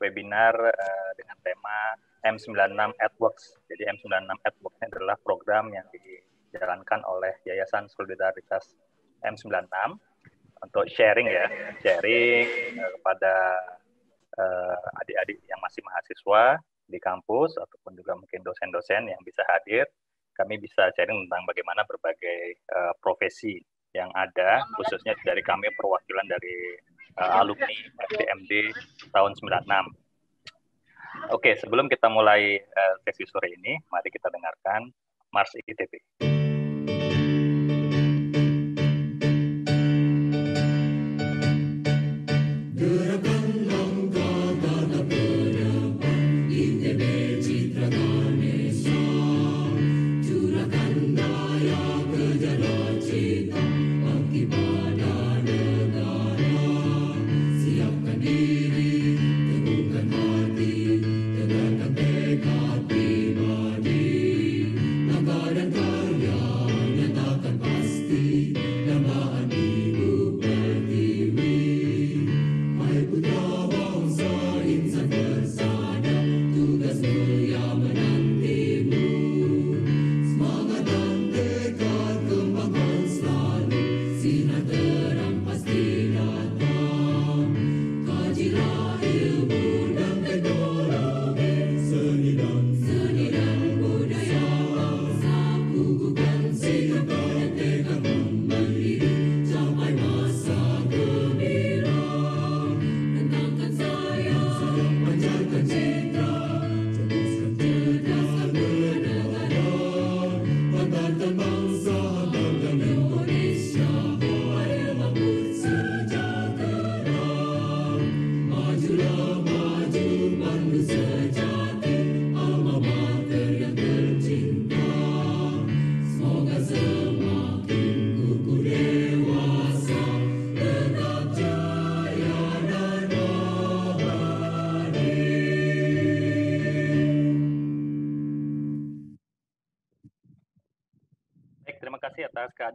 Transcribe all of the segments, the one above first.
webinar uh, dengan tema M96 AdWorks. Jadi M96 AdWorks ini adalah program yang dijalankan oleh Yayasan Solidaritas M96 untuk sharing ya, sharing eh, kepada uh, adik-adik yang masih mahasiswa di kampus ataupun juga mungkin dosen-dosen yang bisa hadir. Kami bisa sharing tentang bagaimana berbagai uh, profesi yang ada, khususnya dari kami perwakilan dari uh, alumni FTMD tahun 96. Oke, sebelum kita mulai uh, sesi sore ini, mari kita dengarkan Mars ITB.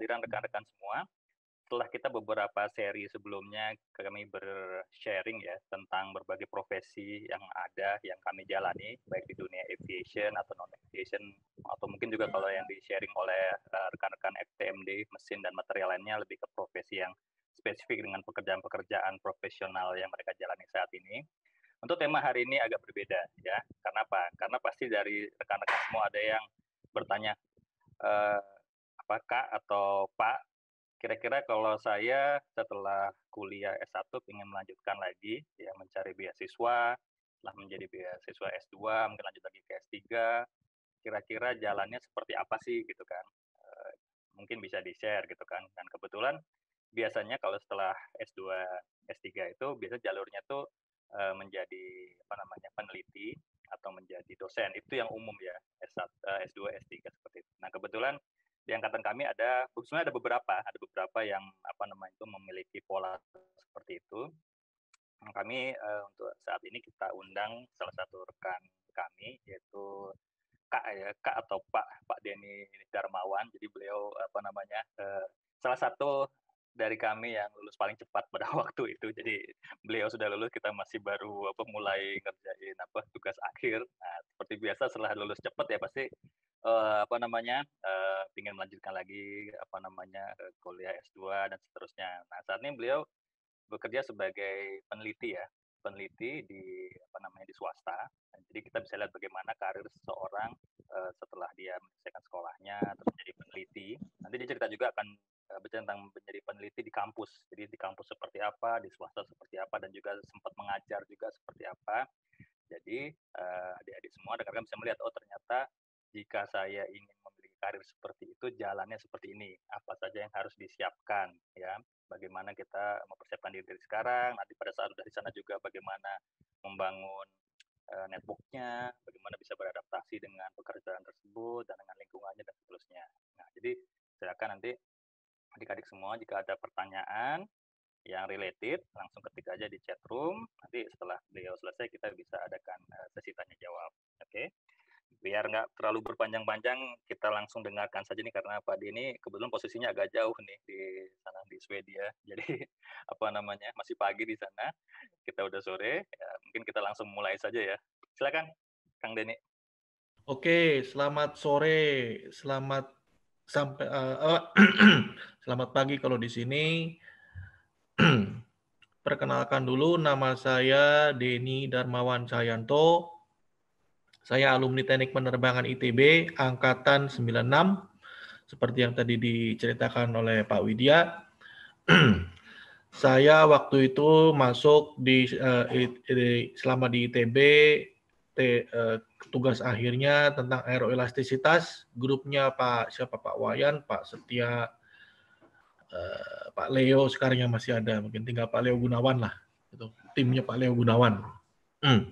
kehadiran rekan-rekan semua. Setelah kita beberapa seri sebelumnya kami bersharing ya tentang berbagai profesi yang ada yang kami jalani baik di dunia aviation atau non aviation atau mungkin juga kalau yang di sharing oleh eh, rekan-rekan FTMD mesin dan material lainnya lebih ke profesi yang spesifik dengan pekerjaan-pekerjaan profesional yang mereka jalani saat ini. Untuk tema hari ini agak berbeda ya. Karena apa? Karena pasti dari rekan-rekan semua ada yang bertanya, uh, apa Kak atau Pak, kira-kira kalau saya setelah kuliah S1 ingin melanjutkan lagi, ya mencari beasiswa, lah menjadi beasiswa S2, mungkin lanjut lagi ke S3, kira-kira jalannya seperti apa sih gitu kan. E, mungkin bisa di-share gitu kan. Dan kebetulan biasanya kalau setelah S2, S3 itu biasa jalurnya tuh e, menjadi apa namanya peneliti atau menjadi dosen. Itu yang umum ya, S1, S2, S3 seperti itu. Nah, kebetulan di angkatan kami ada sebenarnya ada beberapa ada beberapa yang apa namanya itu memiliki pola seperti itu nah, kami uh, untuk saat ini kita undang salah satu rekan kami yaitu kak ya kak atau pak pak Denny Darmawan jadi beliau apa namanya uh, salah satu dari kami yang lulus paling cepat pada waktu itu. Jadi beliau sudah lulus, kita masih baru apa mulai ngerjain apa tugas akhir. Nah, seperti biasa setelah lulus cepat ya pasti uh, apa namanya uh, eh, ingin melanjutkan lagi apa namanya uh, kuliah S2 dan seterusnya. Nah, saat ini beliau bekerja sebagai peneliti ya, peneliti di apa namanya di swasta. Nah, jadi kita bisa lihat bagaimana karir seseorang setelah dia menyelesaikan sekolahnya terus menjadi peneliti. Nanti dia cerita juga akan Eh, bercerita tentang menjadi peneliti di kampus. Jadi di kampus seperti apa, di swasta seperti apa, dan juga sempat mengajar juga seperti apa. Jadi eh, adik-adik semua rekan-rekan bisa melihat, oh ternyata jika saya ingin memiliki karir seperti itu, jalannya seperti ini. Apa saja yang harus disiapkan, ya. Bagaimana kita mempersiapkan diri dari sekarang, nanti pada saat dari sana juga bagaimana membangun eh, networknya, bagaimana bisa beradaptasi dengan pekerjaan tersebut dan dengan lingkungannya dan seterusnya. Nah, jadi silakan nanti adik-adik semua jika ada pertanyaan yang related langsung ketik aja di chat room. Nanti setelah beliau selesai kita bisa adakan eh, sesi tanya jawab. Oke. Okay? Biar nggak terlalu berpanjang-panjang, kita langsung dengarkan saja nih karena Pak Dini kebetulan posisinya agak jauh nih di sana di Swedia. Jadi apa namanya masih pagi di sana. Kita udah sore. Ya, mungkin kita langsung mulai saja ya. Silakan, Kang Dini Oke, selamat sore, selamat sampai uh, selamat pagi kalau di sini. Perkenalkan dulu nama saya Deni Darmawan Cahyanto. Saya alumni Teknik Penerbangan ITB angkatan 96 seperti yang tadi diceritakan oleh Pak Widya. saya waktu itu masuk di, uh, di selama di ITB te, uh, tugas akhirnya tentang aeroelastisitas grupnya Pak siapa Pak Wayan, Pak Setia, uh, Pak Leo sekarang yang masih ada mungkin tinggal Pak Leo Gunawan lah itu timnya Pak Leo Gunawan. Hmm.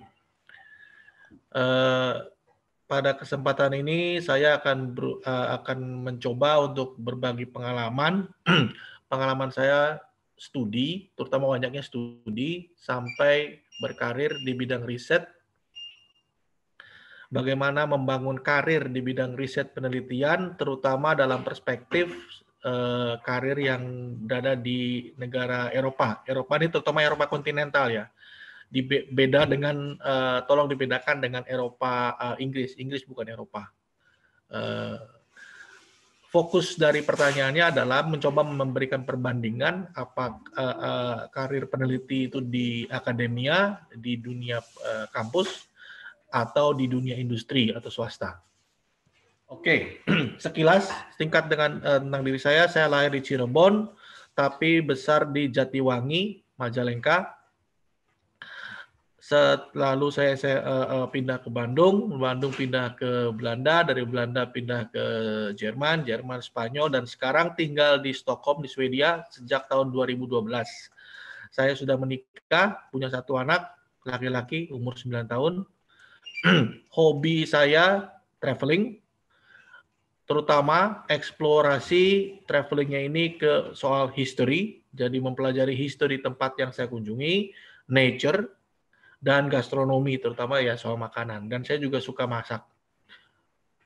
uh, pada kesempatan ini saya akan ber, uh, akan mencoba untuk berbagi pengalaman pengalaman saya studi terutama banyaknya studi sampai berkarir di bidang riset bagaimana membangun karir di bidang riset penelitian, terutama dalam perspektif eh, karir yang berada di negara Eropa. Eropa ini terutama Eropa kontinental ya. Dibeda beda dengan eh, tolong dibedakan dengan Eropa eh, Inggris. Inggris bukan Eropa. Eh, fokus dari pertanyaannya adalah mencoba memberikan perbandingan apa uh, uh, karir peneliti itu di akademia, di dunia uh, kampus, atau di dunia industri atau swasta. Oke, okay. sekilas singkat dengan eh, tentang diri saya, saya lahir di Cirebon, tapi besar di Jatiwangi, Majalengka. Selalu saya, saya eh, eh, pindah ke Bandung, Bandung pindah ke Belanda, dari Belanda pindah ke Jerman, Jerman Spanyol, dan sekarang tinggal di Stockholm di Swedia sejak tahun 2012. Saya sudah menikah, punya satu anak, laki-laki umur 9 tahun, hobi saya traveling, terutama eksplorasi travelingnya ini ke soal history, jadi mempelajari history tempat yang saya kunjungi, nature, dan gastronomi terutama ya soal makanan. Dan saya juga suka masak.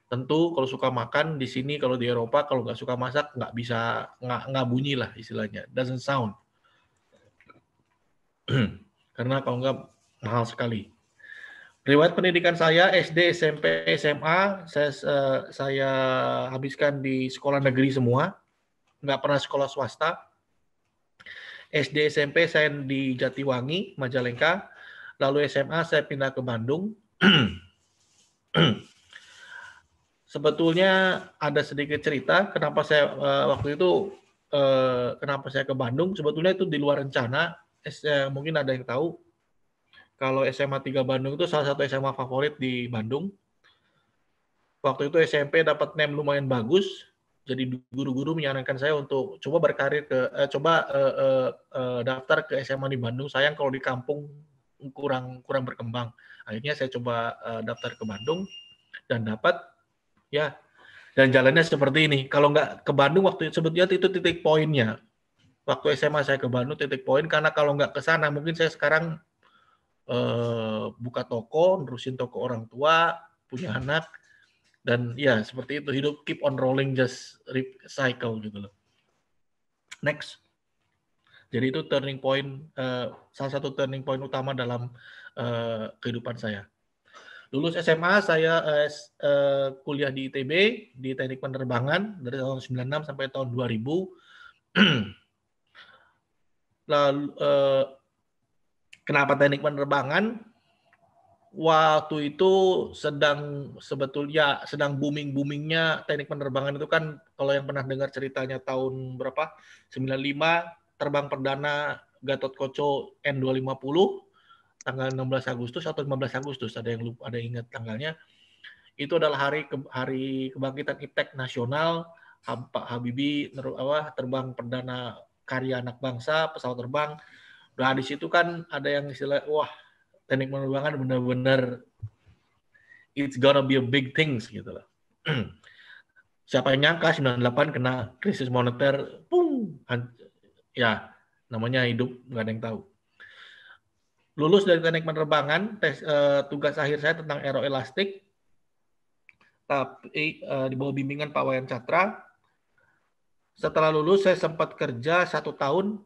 Tentu kalau suka makan di sini kalau di Eropa kalau nggak suka masak nggak bisa nggak nggak bunyi lah istilahnya doesn't sound karena kalau nggak mahal sekali. Riwayat pendidikan saya SD, SMP, SMA saya uh, saya habiskan di sekolah negeri semua, nggak pernah sekolah swasta. SD, SMP saya di Jatiwangi, Majalengka. Lalu SMA saya pindah ke Bandung. Sebetulnya ada sedikit cerita kenapa saya uh, waktu itu uh, kenapa saya ke Bandung. Sebetulnya itu di luar rencana. uh, mungkin ada yang tahu kalau SMA 3 Bandung itu salah satu SMA favorit di Bandung. Waktu itu SMP dapat name lumayan bagus, jadi guru-guru menyarankan saya untuk coba berkarir ke eh, coba eh, eh, eh daftar ke SMA di Bandung. Sayang kalau di kampung kurang kurang berkembang. Akhirnya saya coba eh, daftar ke Bandung dan dapat ya dan jalannya seperti ini. Kalau nggak ke Bandung waktu itu sebetulnya itu titik poinnya. Waktu SMA saya ke Bandung titik poin karena kalau nggak ke sana mungkin saya sekarang Eh, buka toko, nerusin toko orang tua, punya anak, dan ya seperti itu hidup keep on rolling just recycle gitu loh. Next. Jadi itu turning point uh, salah satu turning point utama dalam uh, kehidupan saya. Lulus SMA saya uh, uh, kuliah di ITB di Teknik Penerbangan dari tahun 96 sampai tahun 2000. Lalu uh, Kenapa teknik penerbangan? Waktu itu sedang sebetulnya sedang booming boomingnya teknik penerbangan itu kan kalau yang pernah dengar ceritanya tahun berapa 95 terbang perdana Gatot Koco N250 tanggal 16 Agustus atau 15 Agustus ada yang lupa, ada yang ingat tanggalnya itu adalah hari hari kebangkitan IPTEK nasional Pak Habibie terbang perdana karya anak bangsa pesawat terbang Nah, di situ kan ada yang istilah, wah, teknik penerbangan benar-benar it's gonna be a big things gitu loh. Siapa yang nyangka 98 kena krisis moneter, pung, ya namanya hidup nggak ada yang tahu. Lulus dari teknik penerbangan, tes, eh, tugas akhir saya tentang aeroelastik, tapi eh, di bawah bimbingan Pak Wayan Catra. Setelah lulus, saya sempat kerja satu tahun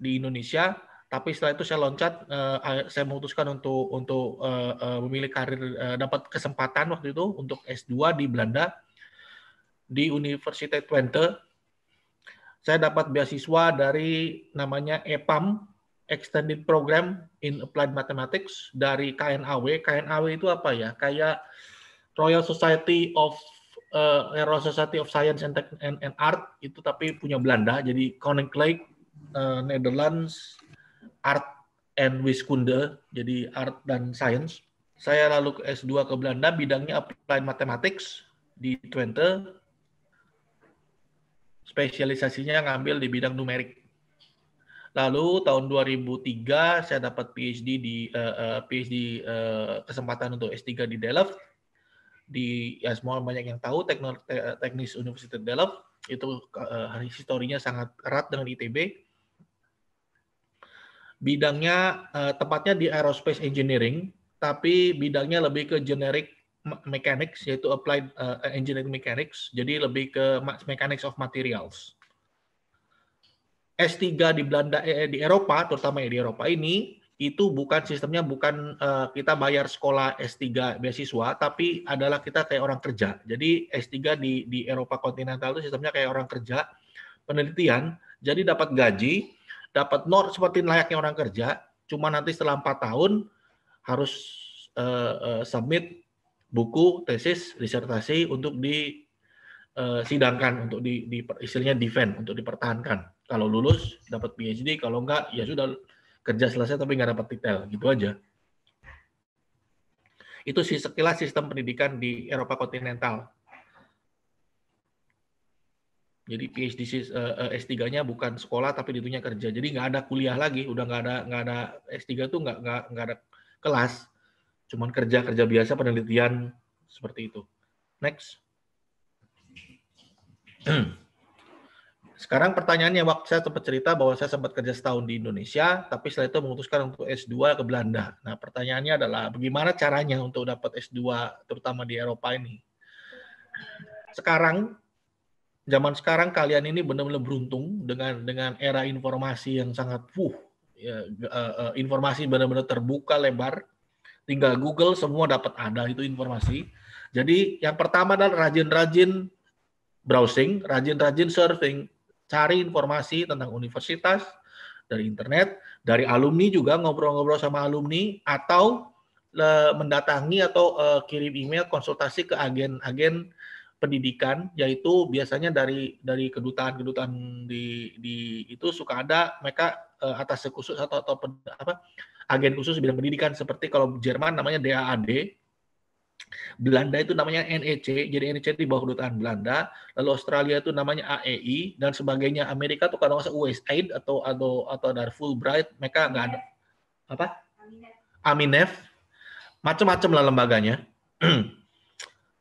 di Indonesia tapi setelah itu saya loncat eh, saya memutuskan untuk untuk eh, eh, memilih karir dapat kesempatan waktu itu untuk S2 di Belanda di Universitas Twente saya dapat beasiswa dari namanya EPAM Extended Program in Applied Mathematics dari KNAW KNAW itu apa ya kayak Royal Society of uh, Royal Society of Science and, and, and Art itu tapi punya Belanda jadi Koninklijk uh, Netherlands Art and Wiskunde, jadi Art dan Science. Saya lalu ke S2 ke Belanda, bidangnya Applied Mathematics di Twente. Spesialisasinya ngambil di bidang numerik. Lalu tahun 2003 saya dapat PhD di uh, eh, uh, eh, PhD uh, kesempatan untuk S3 di Delft di ya semua banyak yang tahu teknis Universitas Delft itu uh, historinya sangat erat dengan ITB bidangnya uh, tepatnya di aerospace engineering, tapi bidangnya lebih ke generic mechanics yaitu applied uh, engineering mechanics, jadi lebih ke mechanics of materials. S3 di Belanda eh, eh, di Eropa, terutama ya di Eropa ini itu bukan sistemnya bukan uh, kita bayar sekolah S3 beasiswa, tapi adalah kita kayak orang kerja. Jadi S3 di di Eropa kontinental itu sistemnya kayak orang kerja penelitian, jadi dapat gaji dapat nor seperti layaknya orang kerja, cuma nanti setelah empat tahun harus uh, uh, submit buku, tesis, disertasi untuk disidangkan, eh, uh, untuk di, di istilahnya defend, untuk dipertahankan. Kalau lulus dapat PhD, kalau enggak ya sudah kerja selesai tapi nggak dapat titel, gitu aja. Itu sih sekilas sistem pendidikan di Eropa kontinental jadi PhD uh, eh, eh, S3-nya bukan sekolah tapi ditunya kerja. Jadi nggak ada kuliah lagi, udah nggak ada nggak ada S3 tuh nggak nggak nggak ada kelas, cuman kerja kerja biasa penelitian seperti itu. Next. Sekarang pertanyaannya waktu saya sempat cerita bahwa saya sempat kerja setahun di Indonesia, tapi setelah itu memutuskan untuk S2 ke Belanda. Nah, pertanyaannya adalah bagaimana caranya untuk dapat S2 terutama di Eropa ini? Sekarang zaman sekarang kalian ini benar-benar beruntung dengan dengan era informasi yang sangat puh ya, eh, eh, informasi benar-benar terbuka lebar tinggal Google semua dapat ada itu informasi jadi yang pertama adalah rajin-rajin browsing rajin-rajin surfing cari informasi tentang universitas dari internet dari alumni juga ngobrol-ngobrol sama alumni atau mendatangi atau eh, kirim email konsultasi ke agen-agen pendidikan yaitu biasanya dari dari kedutaan-kedutaan di di itu suka ada mereka uh, atas khusus atau atau pen, apa agen khusus bidang pendidikan seperti kalau Jerman namanya DAAD Belanda itu namanya NEC, jadi NEC di bawah kedutaan Belanda. Lalu Australia itu namanya AEI dan sebagainya. Amerika tuh kalau nggak USAID atau atau atau dari Fulbright, mereka nggak ada apa? Aminef, macam-macam lah lembaganya.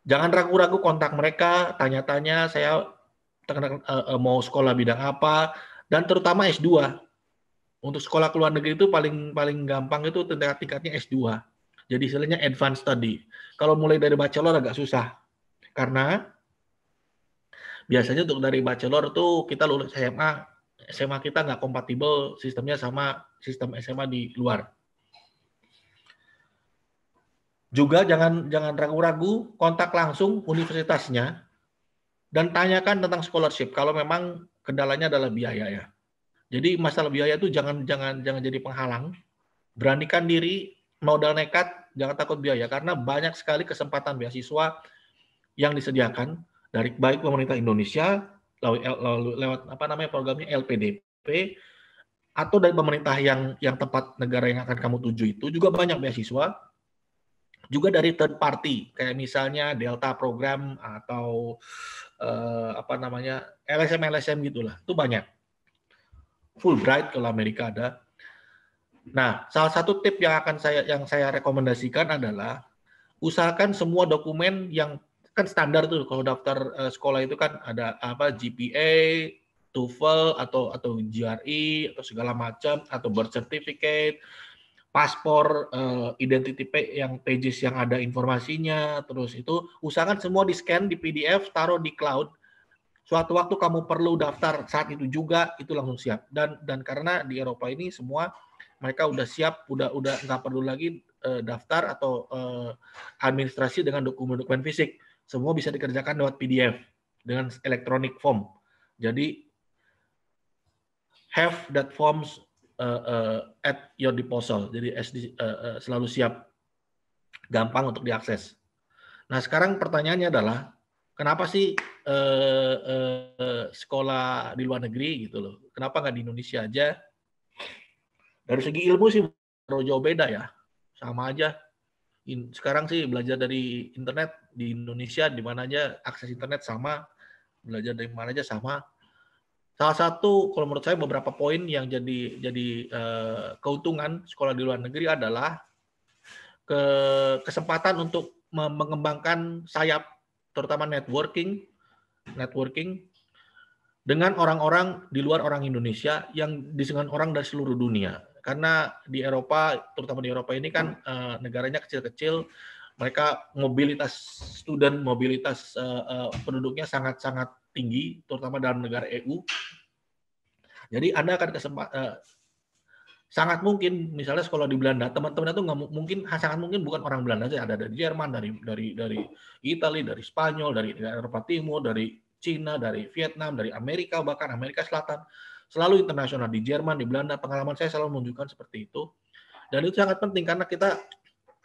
Jangan ragu-ragu kontak mereka, tanya-tanya saya eh, eh, mau sekolah bidang apa dan terutama S2. Untuk sekolah ke luar negeri itu paling paling gampang itu tingkat-tingkatnya S2. Jadi istilahnya advance study. Kalau mulai dari bachelor agak susah. Karena biasanya untuk dari bachelor tuh kita lulus SMA, SMA kita nggak kompatibel sistemnya sama sistem SMA di luar juga jangan jangan ragu-ragu kontak langsung universitasnya dan tanyakan tentang scholarship kalau memang kendalanya adalah biaya ya. Jadi masalah biaya itu jangan jangan jangan jadi penghalang. Beranikan diri, modal nekat, jangan takut biaya karena banyak sekali kesempatan beasiswa yang disediakan dari baik pemerintah Indonesia lalu lewat apa namanya programnya LPDP atau dari pemerintah yang yang tepat negara yang akan kamu tuju itu juga banyak beasiswa juga dari third party kayak misalnya Delta program atau eh, apa namanya LSM LSM gitulah itu banyak Full Fulbright kalau Amerika ada nah salah satu tip yang akan saya yang saya rekomendasikan adalah usahakan semua dokumen yang kan standar tuh kalau daftar eh, sekolah itu kan ada apa GPA TOEFL atau atau GRE atau segala macam atau bersertifikat paspor uh, identity yang pages yang ada informasinya terus itu usahakan semua di scan di PDF taruh di cloud suatu waktu kamu perlu daftar saat itu juga itu langsung siap dan dan karena di Eropa ini semua mereka udah siap udah udah nggak perlu lagi uh, daftar atau uh, administrasi dengan dokumen-dokumen fisik semua bisa dikerjakan lewat PDF dengan electronic form jadi have that forms uh, eh, eh, at your disposal. Jadi SD uh, eh, uh, selalu siap gampang untuk diakses. Nah, sekarang pertanyaannya adalah kenapa sih uh, uh, sekolah di luar negeri gitu loh? Kenapa nggak di Indonesia aja? Dari segi ilmu sih jauh beda ya. Sama aja. In, sekarang sih belajar dari internet di Indonesia di mana aja akses internet sama, belajar dari mana aja sama Salah satu kalau menurut saya beberapa poin yang jadi jadi eh, keuntungan sekolah di luar negeri adalah ke kesempatan untuk mengembangkan sayap terutama networking networking dengan orang-orang di luar orang Indonesia yang disengan orang dari seluruh dunia karena di Eropa terutama di Eropa ini kan eh, negaranya kecil-kecil mereka mobilitas student mobilitas eh, penduduknya sangat-sangat tinggi, terutama dalam negara EU. Jadi Anda akan kesempatan eh, sangat mungkin misalnya sekolah di Belanda teman-teman itu nggak mungkin sangat mungkin bukan orang Belanda saja ada dari Jerman dari dari dari Italia dari Spanyol dari Eropa Timur dari Cina dari Vietnam dari Amerika bahkan Amerika Selatan selalu internasional di Jerman di Belanda pengalaman saya selalu menunjukkan seperti itu dan itu sangat penting karena kita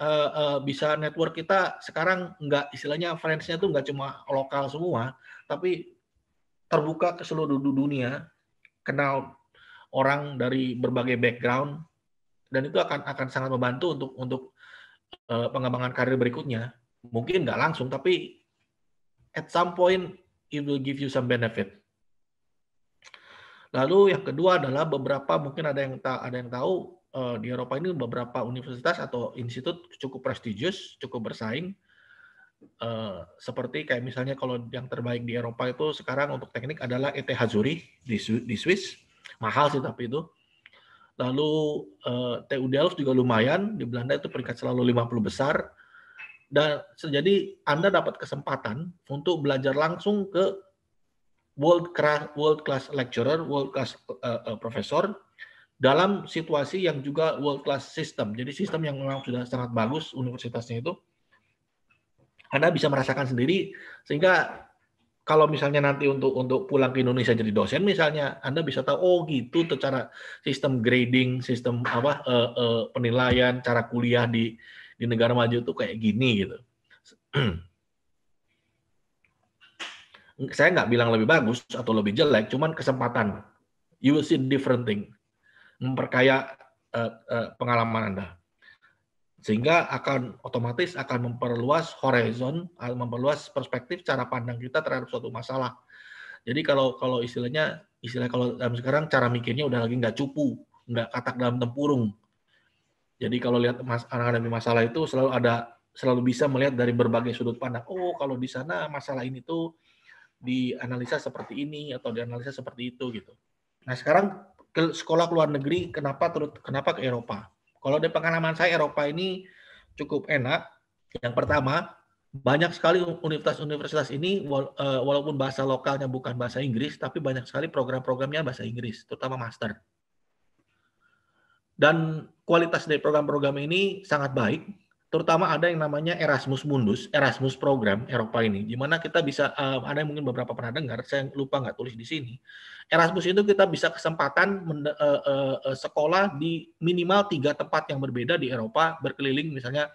uh, uh, bisa network kita sekarang nggak istilahnya friendsnya tuh nggak cuma lokal semua tapi terbuka ke seluruh dunia, kenal orang dari berbagai background, dan itu akan akan sangat membantu untuk untuk uh, pengembangan karir berikutnya. Mungkin nggak langsung, tapi at some point it will give you some benefit. Lalu yang kedua adalah beberapa mungkin ada yang tak ada yang tahu uh, di Eropa ini beberapa universitas atau institut cukup prestigious, cukup bersaing Eh, seperti kayak misalnya kalau yang terbaik di Eropa itu sekarang untuk teknik adalah ETH Zurich di, di Swiss mahal sih tapi itu lalu uh, eh, TU Delft juga lumayan di Belanda itu peringkat selalu 50 besar dan jadi Anda dapat kesempatan untuk belajar langsung ke world class world class lecturer world class uh, uh, profesor dalam situasi yang juga world class system jadi sistem yang memang sudah sangat bagus universitasnya itu anda bisa merasakan sendiri sehingga kalau misalnya nanti untuk untuk pulang ke Indonesia jadi dosen misalnya Anda bisa tahu oh gitu tuh cara sistem grading, sistem apa uh, uh, penilaian, cara kuliah di di negara maju tuh kayak gini gitu. Saya nggak bilang lebih bagus atau lebih jelek, cuman kesempatan. You will see different thing. Memperkaya uh, uh, pengalaman Anda sehingga akan otomatis akan memperluas horizon, eh, memperluas perspektif cara pandang kita terhadap suatu masalah. Jadi kalau kalau istilahnya istilah kalau dalam sekarang cara mikirnya udah lagi nggak cupu, nggak katak dalam tempurung. Jadi kalau lihat mas, anak-anak masalah itu selalu ada selalu bisa melihat dari berbagai sudut pandang. Oh kalau di sana masalah ini tuh dianalisa seperti ini atau dianalisa seperti itu gitu. Nah sekarang ke sekolah luar negeri kenapa terus kenapa ke Eropa? Kalau dari pengalaman saya Eropa ini cukup enak. Yang pertama, banyak sekali universitas-universitas ini eh, walaupun bahasa lokalnya bukan bahasa Inggris, tapi banyak sekali program-programnya bahasa Inggris, terutama master. Dan kualitas dari program-program ini sangat baik, terutama ada yang namanya Erasmus Mundus, Erasmus program Eropa ini, di mana kita bisa uh, ada yang mungkin beberapa pernah dengar, saya lupa nggak tulis di sini. Erasmus itu kita bisa kesempatan uh, uh, sekolah di minimal tiga tempat yang berbeda di Eropa, berkeliling misalnya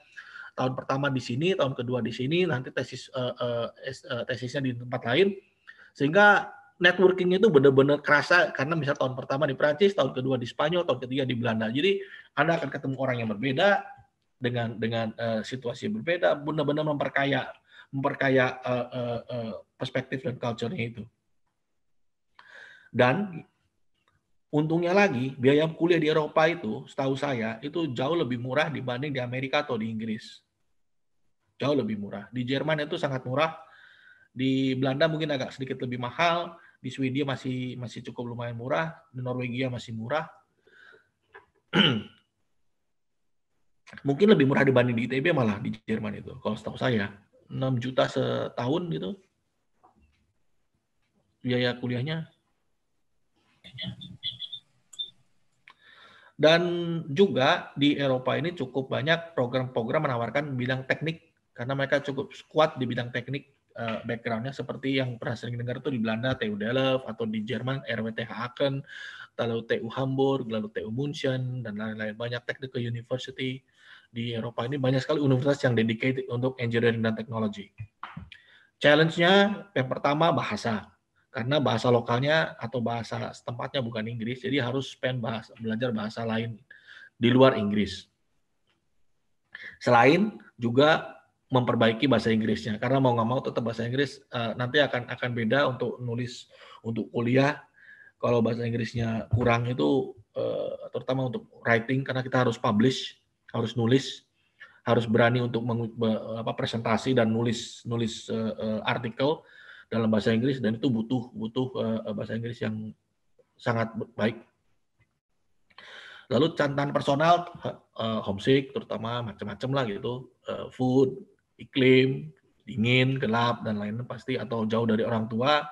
tahun pertama di sini, tahun kedua di sini, nanti tesis uh, uh, tesisnya di tempat lain, sehingga networking itu benar-benar kerasa karena misal tahun pertama di Prancis, tahun kedua di Spanyol, tahun ketiga di Belanda. Jadi Anda akan ketemu orang yang berbeda, dengan dengan uh, situasi yang berbeda benar-benar memperkaya memperkaya uh, uh, perspektif dan culture-nya itu. Dan untungnya lagi biaya kuliah di Eropa itu setahu saya itu jauh lebih murah dibanding di Amerika atau di Inggris. Jauh lebih murah. Di Jerman itu sangat murah. Di Belanda mungkin agak sedikit lebih mahal, di Swedia masih masih cukup lumayan murah, di Norwegia masih murah mungkin lebih murah dibanding di ITB malah di Jerman itu kalau setahu saya 6 juta setahun gitu biaya kuliahnya dan juga di Eropa ini cukup banyak program-program menawarkan bidang teknik karena mereka cukup kuat di bidang teknik eh, backgroundnya seperti yang pernah sering dengar tuh di Belanda TU Delft atau di Jerman RWTH Aachen lalu TU Hamburg lalu TU München dan lain-lain banyak teknik ke university di Eropa ini banyak sekali universitas yang dedicated untuk engineering dan teknologi. Challenge-nya yang pertama bahasa. Karena bahasa lokalnya atau bahasa setempatnya bukan Inggris, jadi harus spend bahasa, belajar bahasa lain di luar Inggris. Selain juga memperbaiki bahasa Inggrisnya karena mau nggak mau tetap bahasa Inggris eh, nanti akan akan beda untuk nulis untuk kuliah kalau bahasa Inggrisnya kurang itu eh, terutama untuk writing karena kita harus publish harus nulis, harus berani untuk meng, apa, presentasi dan nulis nulis uh, artikel dalam bahasa Inggris dan itu butuh butuh uh, bahasa Inggris yang sangat baik. Lalu catatan personal, uh, homesick terutama macam-macam lah gitu, uh, food, iklim, dingin, gelap dan lain-lain pasti atau jauh dari orang tua.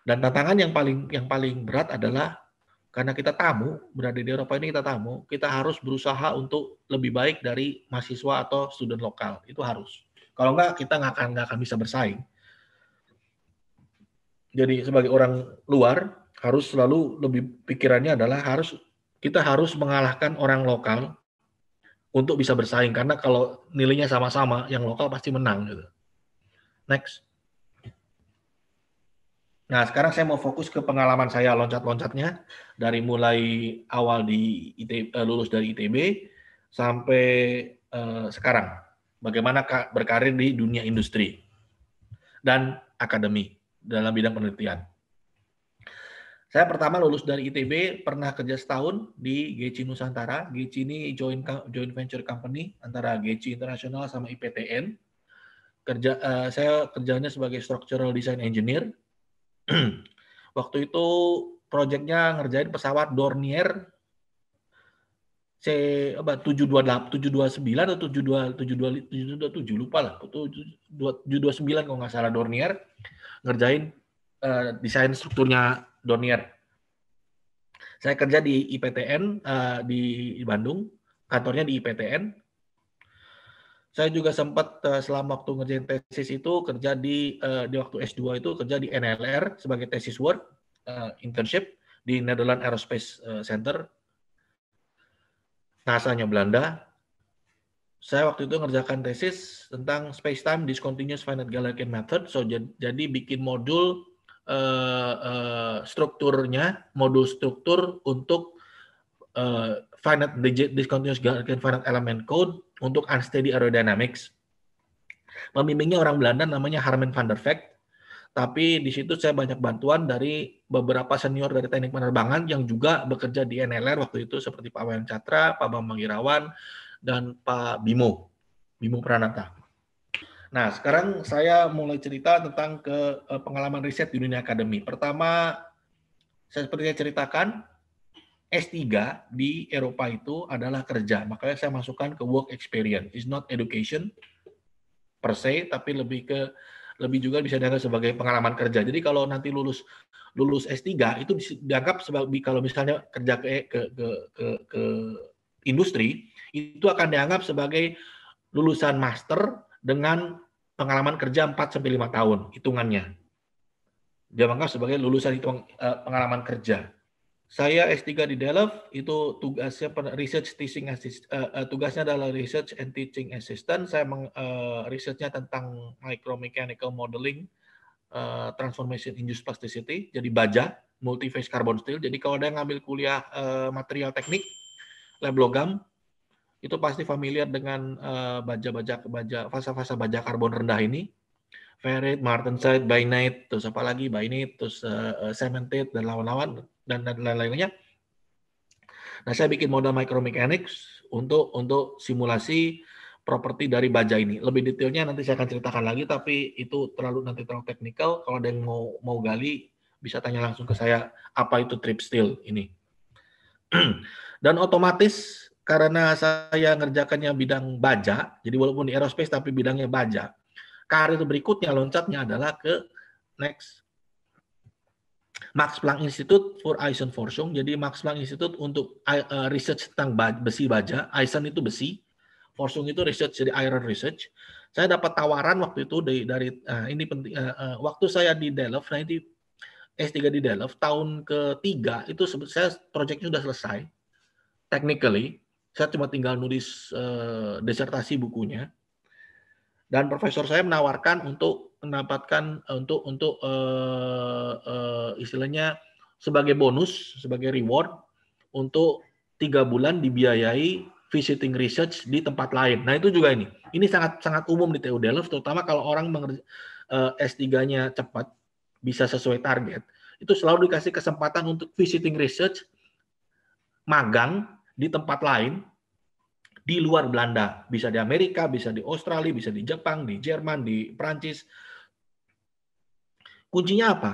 Dan tantangan yang paling yang paling berat adalah karena kita tamu berada di Eropa ini kita tamu kita harus berusaha untuk lebih baik dari mahasiswa atau student lokal itu harus kalau enggak kita nggak akan nggak akan bisa bersaing jadi sebagai orang luar harus selalu lebih pikirannya adalah harus kita harus mengalahkan orang lokal untuk bisa bersaing karena kalau nilainya sama-sama yang lokal pasti menang gitu next Nah, sekarang saya mau fokus ke pengalaman saya loncat-loncatnya dari mulai awal di IT, eh, lulus dari ITB sampai eh, sekarang. Bagaimana berkarir di dunia industri dan akademi dalam bidang penelitian. Saya pertama lulus dari ITB, pernah kerja setahun di Geci Nusantara. Geci ini joint joint venture company antara Geci Internasional sama IPTN. Kerja uh, saya kerjanya sebagai structural design engineer Waktu itu proyeknya ngerjain pesawat Dornier C apa 728 729 atau 72 727 lupa lah. Itu 729 kalau nggak salah Dornier ngerjain uh, desain strukturnya Dornier. Saya kerja di IPTN uh, eh, di Bandung, kantornya di IPTN saya juga sempat uh, selama waktu ngerjain tesis itu kerja di uh, di waktu S2 itu kerja di NLR sebagai tesis work uh, internship di Netherlands Aerospace Center NASA-nya Belanda. Saya waktu itu ngerjakan tesis tentang space time discontinuous finite Galerkin method. So jadi bikin modul uh, uh, strukturnya, modul struktur untuk finite discontinuous Gaussian finite element code untuk unsteady aerodynamics. Pemimpinnya orang Belanda namanya Harman van der Vecht. Tapi di situ saya banyak bantuan dari beberapa senior dari teknik penerbangan yang juga bekerja di NLR waktu itu seperti Pak Wayan Catra, Pak Bambang Irawan, dan Pak Bimo, Bimo Pranata. Nah, sekarang saya mulai cerita tentang ke eh, pengalaman riset di dunia akademi. Pertama, saya seperti ceritakan, S3 di Eropa itu adalah kerja. Makanya saya masukkan ke work experience. It's not education per se, tapi lebih ke lebih juga bisa dianggap sebagai pengalaman kerja. Jadi kalau nanti lulus lulus S3 itu dianggap sebagai kalau misalnya kerja ke ke ke ke, ke industri itu akan dianggap sebagai lulusan master dengan pengalaman kerja 4 sampai 5 tahun hitungannya. Dia menganggap sebagai lulusan hitung eh, pengalaman kerja. Saya S3 di Delft, itu tugasnya research teaching assist, uh, tugasnya adalah research and teaching assistant. Saya meng, uh, researchnya tentang micro mechanical modeling uh, transformation induced plasticity, jadi baja multi-phase carbon steel. Jadi kalau ada yang ngambil kuliah uh, material teknik, lab logam, itu pasti familiar dengan baja-baja uh, baja, baja, baja fase-fase baja karbon rendah ini Ferret, Martin By Night, terus apa lagi Night, terus uh, dan lawan-lawan dan dan lain-lainnya. Nah, saya bikin model micromechanics untuk untuk simulasi properti dari baja ini. Lebih detailnya nanti saya akan ceritakan lagi, tapi itu terlalu nanti terlalu teknikal. Kalau ada yang mau mau gali, bisa tanya langsung ke saya apa itu trip steel ini. dan otomatis karena saya ngerjakannya bidang baja, jadi walaupun di aerospace tapi bidangnya baja, karir berikutnya loncatnya adalah ke next Max Planck Institute for Eisen Forsung. Jadi Max Planck Institute untuk eh, eh, research tentang besi baja. Eisen itu besi, Forsung itu research jadi iron research. Saya dapat tawaran waktu itu dari, dari eh, ini penting waktu saya di Delft, nanti S3 di Delft tahun ketiga itu saya proyeknya sudah selesai technically. Saya cuma tinggal nulis uh, desertasi bukunya dan profesor saya menawarkan untuk mendapatkan eh, untuk untuk uh, uh, istilahnya sebagai bonus sebagai reward untuk tiga bulan dibiayai visiting research di tempat lain. Nah itu juga ini ini sangat sangat umum di TU Delft terutama kalau orang S3-nya cepat bisa sesuai target itu selalu dikasih kesempatan untuk visiting research magang di tempat lain di luar Belanda, bisa di Amerika, bisa di Australia, bisa di Jepang, di Jerman, di Perancis Kuncinya apa?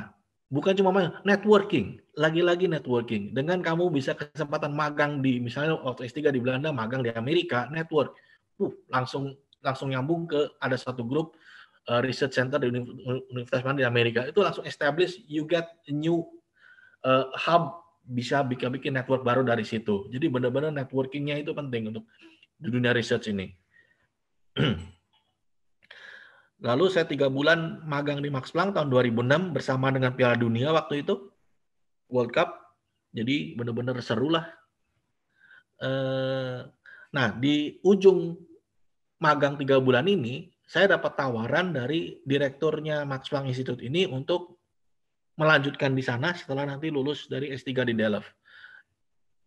Bukan cuma networking, lagi-lagi networking. Dengan kamu bisa kesempatan magang di misalnya waktu S3 di Belanda, magang di Amerika, network. Uh, langsung langsung nyambung ke ada satu grup uh, research center di Universitas mana di Amerika. Itu langsung establish you get a new uh, hub bisa bikin bikin network baru dari situ. Jadi benar-benar networkingnya itu penting untuk di dunia research ini. Lalu saya tiga bulan magang di Max Planck tahun 2006 bersama dengan Piala Dunia waktu itu, World Cup. Jadi benar-benar seru lah. Eh, nah di ujung magang tiga bulan ini, saya dapat tawaran dari direkturnya Max Planck Institute ini untuk melanjutkan di sana setelah nanti lulus dari S3 di Delft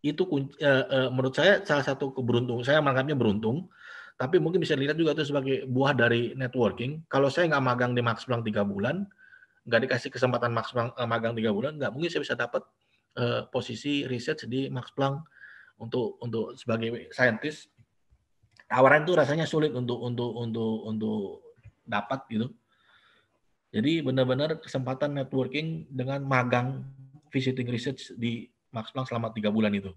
itu uh, uh, menurut saya salah satu keberuntungan saya menganggapnya beruntung tapi mungkin bisa dilihat juga itu sebagai buah dari networking kalau saya nggak magang di Max Planck tiga bulan nggak dikasih kesempatan Max Planck eh, magang tiga bulan nggak mungkin saya bisa dapat uh, posisi riset di Max Planck untuk untuk sebagai saintis tawaran itu rasanya sulit untuk untuk untuk untuk dapat gitu jadi benar-benar kesempatan networking dengan magang visiting research di Max Planck selama tiga bulan itu.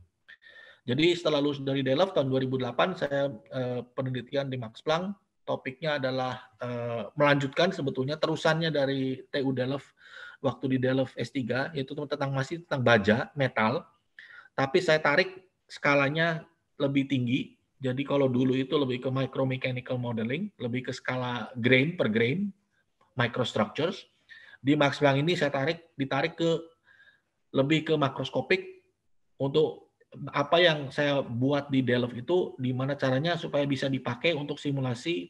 Jadi setelah lulus dari Delft tahun 2008 saya eh, penelitian di Max Planck topiknya adalah eh, melanjutkan sebetulnya terusannya dari TU Delft waktu di Delft S3 yaitu tentang masih tentang baja metal tapi saya tarik skalanya lebih tinggi jadi kalau dulu itu lebih ke micro mechanical modeling lebih ke skala grain per grain microstructures di Max Planck ini saya tarik ditarik ke lebih ke makroskopik untuk apa yang saya buat di Delft itu di mana caranya supaya bisa dipakai untuk simulasi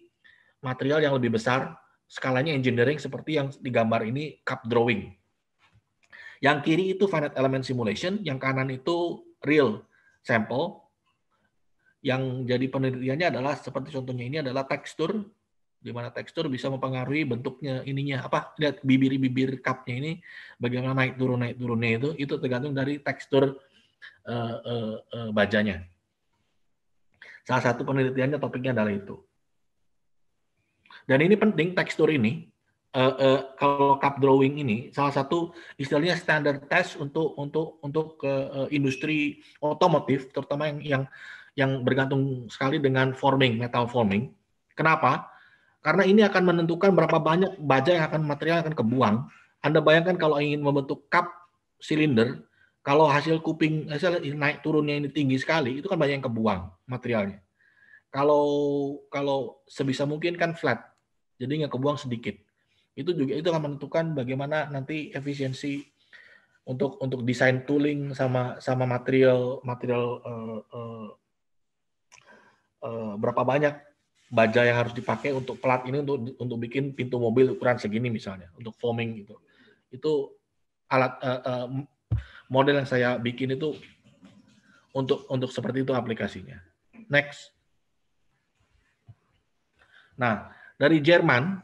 material yang lebih besar skalanya engineering seperti yang digambar ini cup drawing. Yang kiri itu finite element simulation, yang kanan itu real sample. Yang jadi penelitiannya adalah seperti contohnya ini adalah tekstur di tekstur bisa mempengaruhi bentuknya ininya apa lihat bibir-bibir cupnya ini bagaimana naik turun naik turunnya itu itu tergantung dari tekstur uh, uh, uh, bajanya salah satu penelitiannya topiknya adalah itu dan ini penting tekstur ini uh, uh, kalau cup drawing ini salah satu istilahnya standar test untuk untuk untuk uh, industri otomotif terutama yang yang yang bergantung sekali dengan forming metal forming kenapa karena ini akan menentukan berapa banyak baja yang akan material yang akan kebuang. Anda bayangkan kalau ingin membentuk cup silinder, kalau hasil kuping hasil naik turunnya ini tinggi sekali, itu kan banyak yang kebuang materialnya. Kalau kalau sebisa mungkin kan flat, jadi nggak kebuang sedikit. Itu juga itu akan menentukan bagaimana nanti efisiensi untuk untuk desain tooling sama sama material material uh, uh, uh, berapa banyak baja yang harus dipakai untuk plat ini untuk untuk bikin pintu mobil ukuran segini misalnya untuk foaming gitu itu alat uh, uh, model yang saya bikin itu untuk untuk seperti itu aplikasinya next nah dari Jerman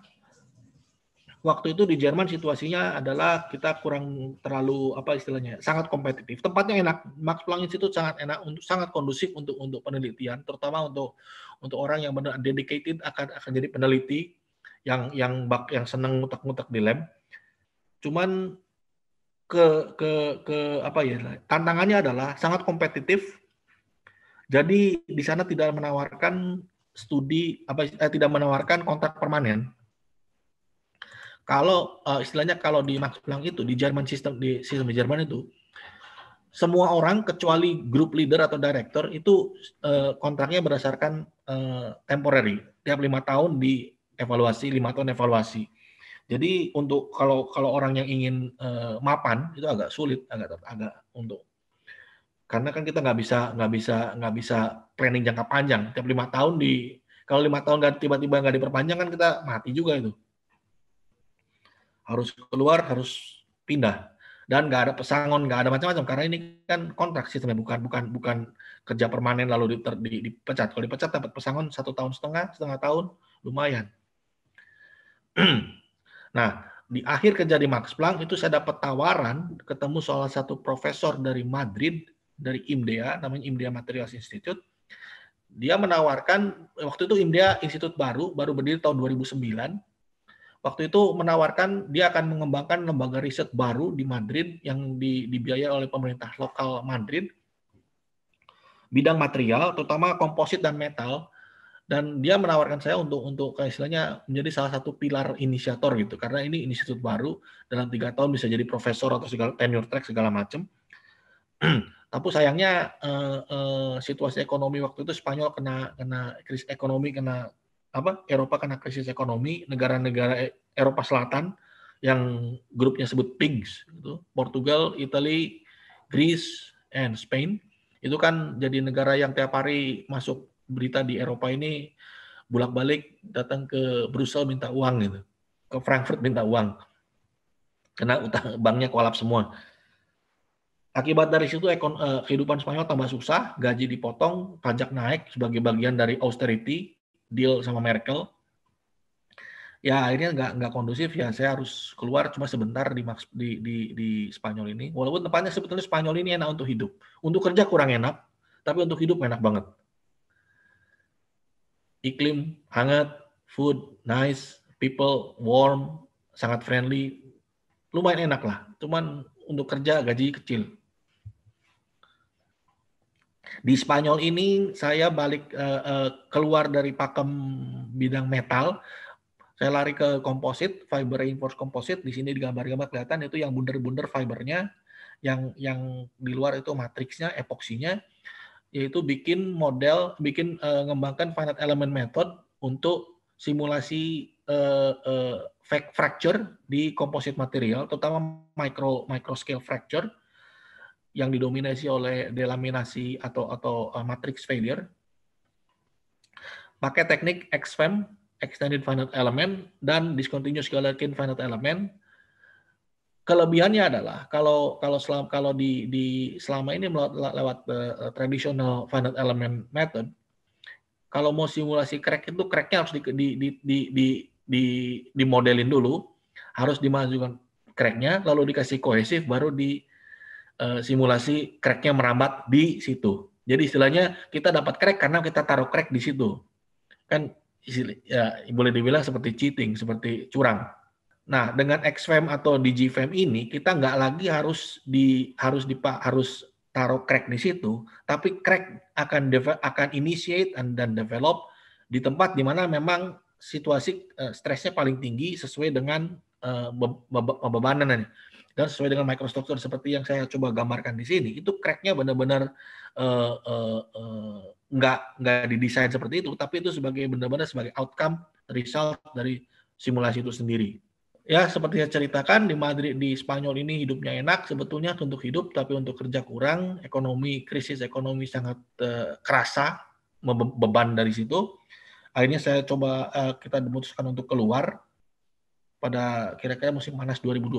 waktu itu di Jerman situasinya adalah kita kurang terlalu apa istilahnya sangat kompetitif. Tempatnya enak, Max Planck Institute sangat enak untuk sangat kondusif untuk untuk penelitian, terutama untuk untuk orang yang benar dedicated akan akan jadi peneliti yang yang bak yang seneng ngutak-ngutak di lab. Cuman ke ke ke apa ya tantangannya adalah sangat kompetitif. Jadi di sana tidak menawarkan studi apa eh, tidak menawarkan kontrak permanen kalau uh, istilahnya kalau di Max Planck itu di Jerman sistem di sistem di Jerman itu semua orang kecuali grup leader atau director itu uh, kontraknya berdasarkan uh, temporary tiap lima tahun di evaluasi lima tahun evaluasi. Jadi untuk kalau kalau orang yang ingin uh, mapan itu agak sulit agak agak untuk karena kan kita nggak bisa nggak bisa nggak bisa planning jangka panjang tiap lima tahun di kalau lima tahun nggak tiba-tiba nggak diperpanjang kan kita mati juga itu harus keluar, harus pindah. Dan nggak ada pesangon, nggak ada macam-macam karena ini kan kontrak sistemnya bukan bukan bukan kerja permanen lalu di, di, dipecat. Kalau dipecat dapat pesangon satu tahun setengah, setengah tahun lumayan. nah, di akhir kerja di Max Planck itu saya dapat tawaran ketemu salah satu profesor dari Madrid dari IMDEA namanya IMDEA Materials Institute. Dia menawarkan waktu itu IMDEA institut baru baru berdiri tahun 2009 waktu itu menawarkan dia akan mengembangkan lembaga riset baru di Madrid yang dibiayai oleh pemerintah lokal Madrid bidang material terutama komposit dan metal dan dia menawarkan saya untuk untuk istilahnya menjadi salah satu pilar inisiator gitu karena ini institut baru dalam tiga tahun bisa jadi profesor atau segala tenure track segala macam tapi sayangnya eh, eh, situasi ekonomi waktu itu Spanyol kena kena krisis ekonomi kena apa Eropa kena krisis ekonomi, negara-negara eh, Eropa Selatan yang grupnya sebut PIGS, itu Portugal, Italia, Greece, and Spain, itu kan jadi negara yang tiap hari masuk berita di Eropa ini bulak balik datang ke Brussel minta uang gitu, ke Frankfurt minta uang, karena utang banknya kolap semua. Akibat dari situ ekon, eh, kehidupan Spanyol tambah susah, gaji dipotong, pajak naik sebagai bagian dari austerity, deal sama Merkel ya akhirnya nggak nggak kondusif ya saya harus keluar cuma sebentar di, di di di Spanyol ini walaupun tempatnya sebetulnya Spanyol ini enak untuk hidup untuk kerja kurang enak tapi untuk hidup enak banget iklim hangat food nice people warm sangat friendly lumayan enak lah cuman untuk kerja gaji kecil di Spanyol ini saya balik uh, uh, keluar dari pakem bidang metal, saya lari ke komposit, fiber reinforced komposit. Di sini digambar-gambar kelihatan itu yang bundar-bundar fibernya, yang yang di luar itu matriksnya, epoksinya, yaitu bikin model, bikin uh, ngembangkan finite element method untuk simulasi uh, uh, fracture di komposit material, terutama micro micro scale fracture yang didominasi oleh delaminasi atau atau uh, matrix failure. Pakai teknik XFEM extended finite element dan discontinuous Galerkin finite element. Kelebihannya adalah kalau kalau selama kalau di di selama ini lewat, lewat uh, traditional finite element method, kalau mau simulasi crack itu cracknya harus di di di di di, di dimodelin dulu, harus dimasukkan cracknya, lalu dikasih kohesif, baru di Eh, simulasi cracknya merambat di situ. Jadi istilahnya kita dapat crack karena kita taruh crack di situ. Kan ya boleh dibilang seperti cheating, seperti curang. Nah, dengan XFAM atau DGFAM ini kita nggak lagi harus di harus dipak harus taruh crack di situ, tapi crack akan akan initiate and dan develop di tempat di mana memang situasi uh, stresnya paling tinggi sesuai dengan uh, be be bebanannya dan sesuai dengan mikrostruktur seperti yang saya coba gambarkan di sini itu cracknya benar-benar uh, uh, uh, nggak nggak didesain seperti itu tapi itu sebagai benar-benar sebagai outcome result dari simulasi itu sendiri ya seperti saya ceritakan di Madrid di Spanyol ini hidupnya enak sebetulnya untuk hidup tapi untuk kerja kurang ekonomi krisis ekonomi sangat uh, kerasa beban dari situ akhirnya saya coba uh, kita memutuskan untuk keluar pada kira-kira musim panas 2012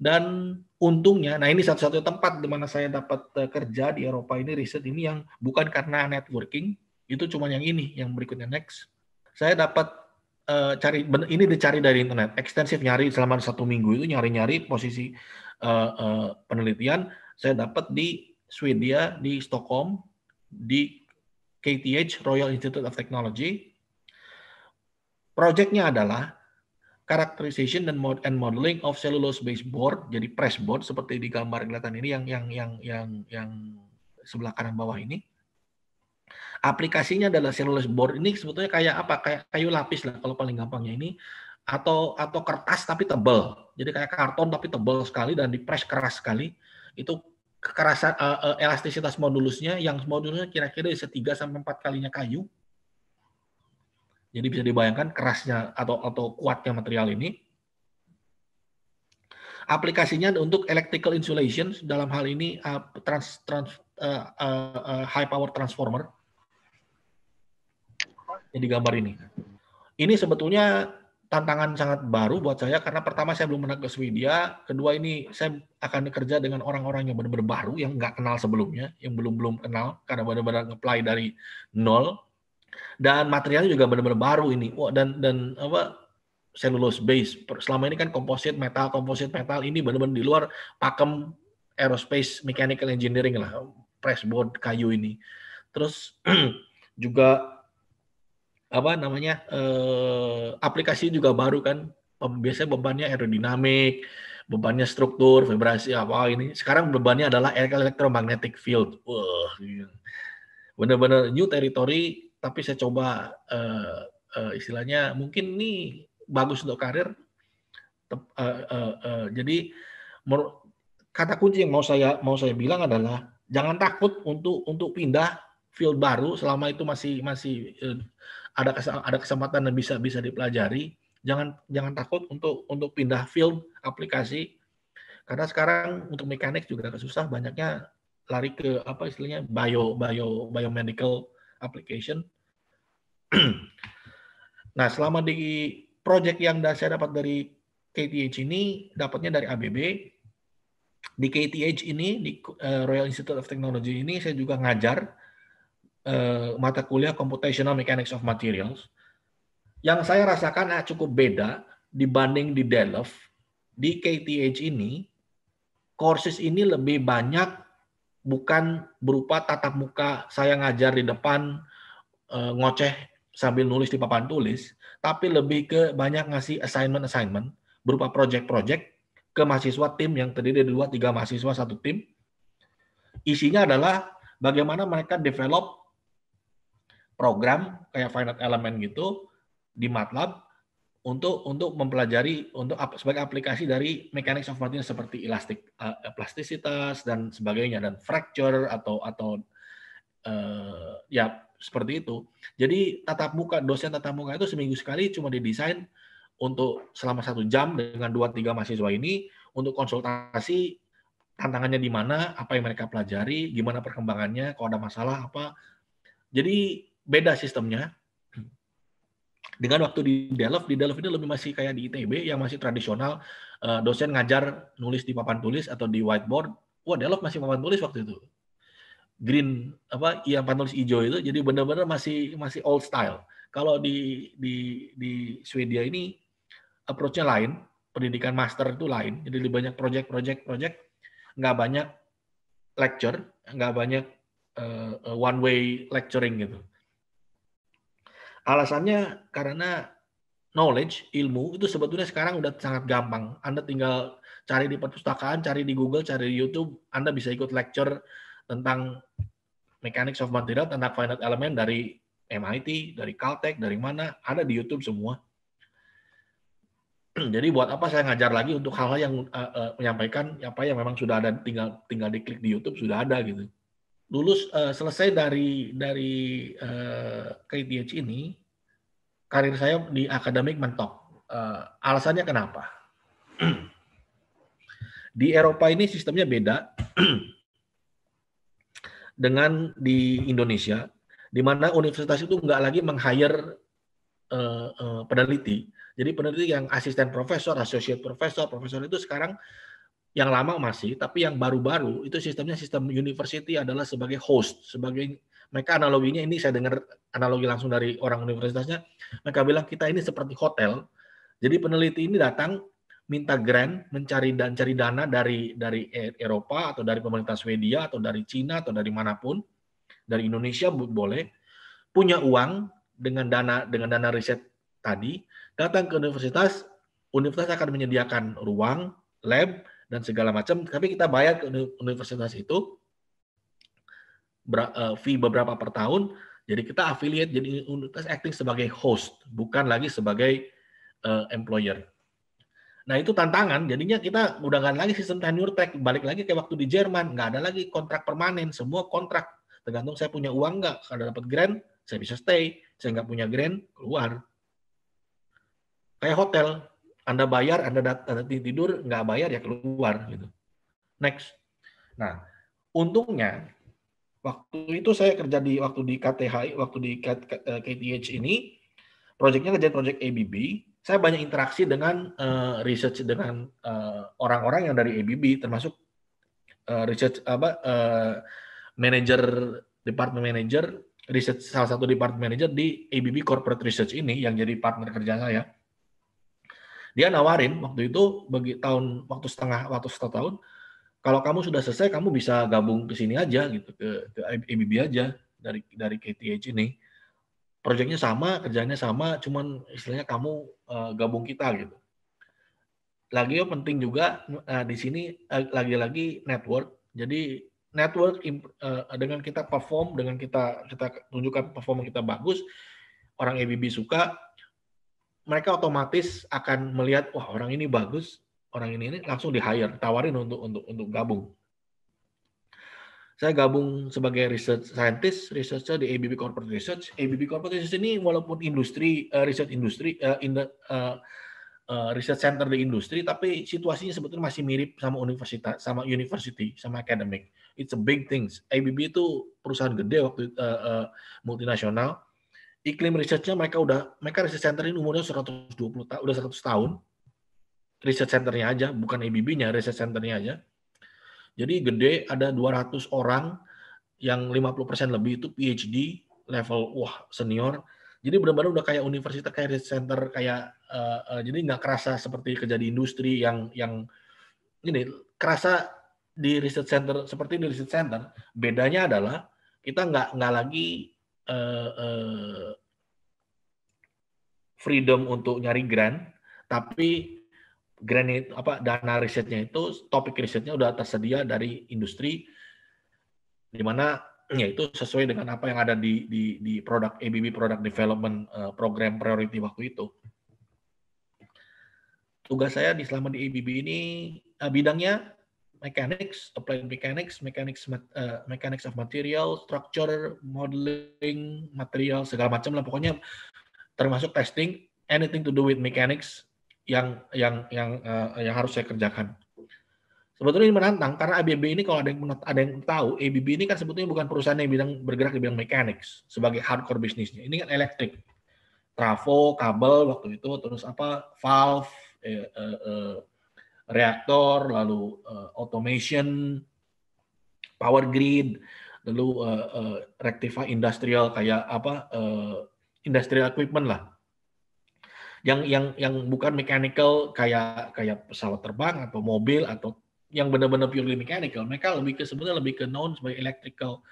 dan untungnya, nah ini satu-satunya tempat di mana saya dapat eh, kerja di Eropa ini riset ini yang bukan karena networking, itu cuma yang ini, yang berikutnya next. Saya dapat eh, cari ini dicari dari internet, ekstensif nyari selama satu minggu itu nyari-nyari posisi uh, uh, penelitian. Saya dapat di Swedia di Stockholm di KTH Royal Institute of Technology. Proyeknya adalah characterization dan mod and modeling of cellulose based board jadi press board seperti di gambar kelihatan ini yang yang yang yang yang sebelah kanan bawah ini aplikasinya adalah cellulose board ini sebetulnya kayak apa kayak kayu lapis lah kalau paling gampangnya ini atau atau kertas tapi tebal jadi kayak karton tapi tebal sekali dan dipress keras sekali itu kekerasan uh, uh, elastisitas modulusnya yang modulusnya kira-kira 3 sampai 4 kalinya kayu jadi bisa dibayangkan kerasnya atau atau kuatnya material ini. Aplikasinya untuk electrical insulation dalam hal ini uh, trans, trans uh, uh, uh high power transformer. Jadi gambar ini. Ini sebetulnya tantangan sangat baru buat saya karena pertama saya belum pernah ke Swedia, kedua ini saya akan kerja dengan orang-orang yang benar-benar baru yang nggak kenal sebelumnya, yang belum belum kenal karena benar-benar ngeplay dari nol dan materialnya juga benar-benar baru ini. Wah, dan dan apa cellulose base. Selama ini kan komposit metal, komposit metal ini benar-benar di luar pakem aerospace mechanical engineering lah, press board kayu ini. Terus juga apa namanya eh, aplikasi juga baru kan biasanya bebannya aerodinamik bebannya struktur vibrasi apa ini sekarang bebannya adalah electromagnetic field wah iya. benar-benar new territory tapi saya coba uh, uh, istilahnya mungkin ini bagus untuk karir. uh, uh, uh, jadi kata kunci yang mau saya mau saya bilang adalah jangan takut untuk untuk pindah field baru selama itu masih masih uh, ada kes, ada kesempatan dan bisa bisa dipelajari. Jangan jangan takut untuk untuk pindah field aplikasi karena sekarang untuk mekanik juga agak susah banyaknya lari ke apa istilahnya bio bio biomedical application. nah, selama di project yang saya dapat dari KTH ini, dapatnya dari ABB. Di KTH ini, di eh, Royal Institute of Technology ini, saya juga ngajar eh, mata kuliah Computational Mechanics of Materials. Yang saya rasakan nah, cukup beda dibanding di Delft Di KTH ini, courses ini lebih banyak bukan berupa tatap muka saya ngajar di depan eh, ngoceh sambil nulis di papan tulis, tapi lebih ke banyak ngasih assignment-assignment berupa project-project ke mahasiswa tim yang terdiri dari dua tiga mahasiswa satu tim. Isinya adalah bagaimana mereka develop program kayak finite element gitu di MATLAB untuk untuk mempelajari untuk sebagai aplikasi dari mechanics of material seperti elastik uh, eh, plastisitas dan sebagainya dan fracture atau atau uh, ya seperti itu. Jadi tatap muka dosen tatap muka itu seminggu sekali cuma didesain untuk selama satu jam dengan dua tiga mahasiswa ini untuk konsultasi tantangannya di mana, apa yang mereka pelajari, gimana perkembangannya, kalau ada masalah apa. Jadi beda sistemnya dengan waktu di Delft di Delft itu lebih masih kayak di ITB yang masih tradisional uh, dosen ngajar nulis di papan tulis atau di whiteboard wah Delft masih papan tulis waktu itu green apa yang papan tulis hijau itu jadi benar-benar masih masih old style kalau di di di Swedia ini approach-nya lain pendidikan master itu lain jadi lebih banyak project-project project nggak banyak lecture nggak banyak uh, eh, eh, one way lecturing gitu Alasannya karena knowledge, ilmu itu sebetulnya sekarang udah sangat gampang. Anda tinggal cari di perpustakaan, cari di Google, cari di YouTube, Anda bisa ikut lecture tentang mechanics of material, tentang finite element dari MIT, dari Caltech, dari mana, ada di YouTube semua. Jadi buat apa saya ngajar lagi untuk hal-hal yang uh, uh, menyampaikan ya apa yang memang sudah ada tinggal tinggal diklik di YouTube sudah ada gitu lulus uh, selesai dari dari uh, eh, KTH ini karir saya di akademik mentok. Uh, alasannya kenapa? di Eropa ini sistemnya beda dengan di Indonesia, di mana universitas itu nggak lagi meng-hire uh, uh, peneliti. Jadi peneliti yang asisten profesor, associate profesor, profesor itu sekarang yang lama masih, tapi yang baru-baru itu sistemnya sistem university adalah sebagai host, sebagai mereka analoginya ini saya dengar analogi langsung dari orang universitasnya, mereka bilang kita ini seperti hotel. Jadi peneliti ini datang minta grant, mencari dan cari dana dari dari e, Eropa atau dari pemerintah Swedia atau dari Cina atau dari manapun, dari Indonesia boleh punya uang dengan dana dengan dana riset tadi datang ke universitas, universitas akan menyediakan ruang lab dan segala macam. Tapi kita bayar ke universitas itu eh, fee beberapa per tahun. Jadi kita affiliate jadi universitas acting sebagai host, bukan lagi sebagai eh, employer. Nah itu tantangan, jadinya kita udah nggak lagi sistem tenure track, balik lagi kayak waktu di Jerman, nggak ada lagi kontrak permanen, semua kontrak. Tergantung saya punya uang nggak, kalau dapat grant, saya bisa stay. Saya nggak punya grant, keluar. Kayak hotel, anda bayar, Anda, tidur, nggak bayar ya keluar gitu. Next. Nah, untungnya waktu itu saya kerja di waktu di KTH, waktu di KTH eh, ini proyeknya kerja proyek ABB. Saya banyak interaksi dengan uh, research dengan eh, orang-orang yang dari ABB, termasuk uh, research apa uh, manager department manager research salah satu department manager di ABB Corporate Research ini yang jadi partner kerja saya dia nawarin waktu itu bagi tahun waktu setengah waktu setengah tahun kalau kamu sudah selesai kamu bisa gabung ke sini aja gitu ke, ke ABB aja dari dari KTH ini. Proyeknya sama, kerjanya sama, cuman istilahnya kamu uh, gabung kita gitu. Lagi yang penting juga uh, di sini lagi eh, lagi-lagi network. Jadi network uh, dengan kita perform, dengan kita kita tunjukkan performa kita bagus, orang ABB suka, mereka otomatis akan melihat wah orang ini bagus, orang ini ini langsung di hire, tawarin untuk untuk untuk gabung. Saya gabung sebagai research scientist, researcher di ABB Corporate Research. ABB Corporate Research ini walaupun industri uh, research industri uh, in the, uh, uh, research center di industri, tapi situasinya sebetulnya masih mirip sama universitas, sama university, sama academic. It's a big things. ABB itu perusahaan gede waktu uh, uh, multinasional iklim risetnya mereka udah mereka riset center ini umurnya 120 tahun udah 100 tahun riset centernya aja bukan IBB-nya riset centernya aja jadi gede ada 200 orang yang 50% lebih itu PhD level wah senior jadi benar-benar udah kayak universitas kayak riset center kayak uh, uh, jadi nggak kerasa seperti kerja di industri yang yang ini kerasa di riset center seperti di riset center bedanya adalah kita nggak nggak lagi uh, freedom untuk nyari grant, tapi grant apa dana risetnya itu topik risetnya udah tersedia dari industri di mana ya itu sesuai dengan apa yang ada di di, di produk ABB product development uh, program priority waktu itu. Tugas saya di selama di ABB ini bidangnya mechanics, applied mechanics, mechanics uh, mechanics of material, structure, modeling, material segala macam lah pokoknya termasuk testing anything to do with mechanics yang yang yang uh, yang harus saya kerjakan. Sebetulnya ini menantang karena ABB ini kalau ada yang ada yang tahu ABB ini kan sebetulnya bukan perusahaan yang bidang bergerak di bidang mechanics sebagai hardcore bisnisnya. Ini kan elektrik. Trafo, kabel waktu itu terus apa valve eh, eh, eh, reaktor, lalu uh, automation, power grid, lalu uh, eh, uh, eh, rectifier industrial kayak apa uh, industrial equipment lah. Yang yang yang bukan mechanical kayak kayak pesawat terbang atau mobil atau yang benar-benar purely mechanical, mereka lebih ke sebenarnya lebih ke known sebagai electrical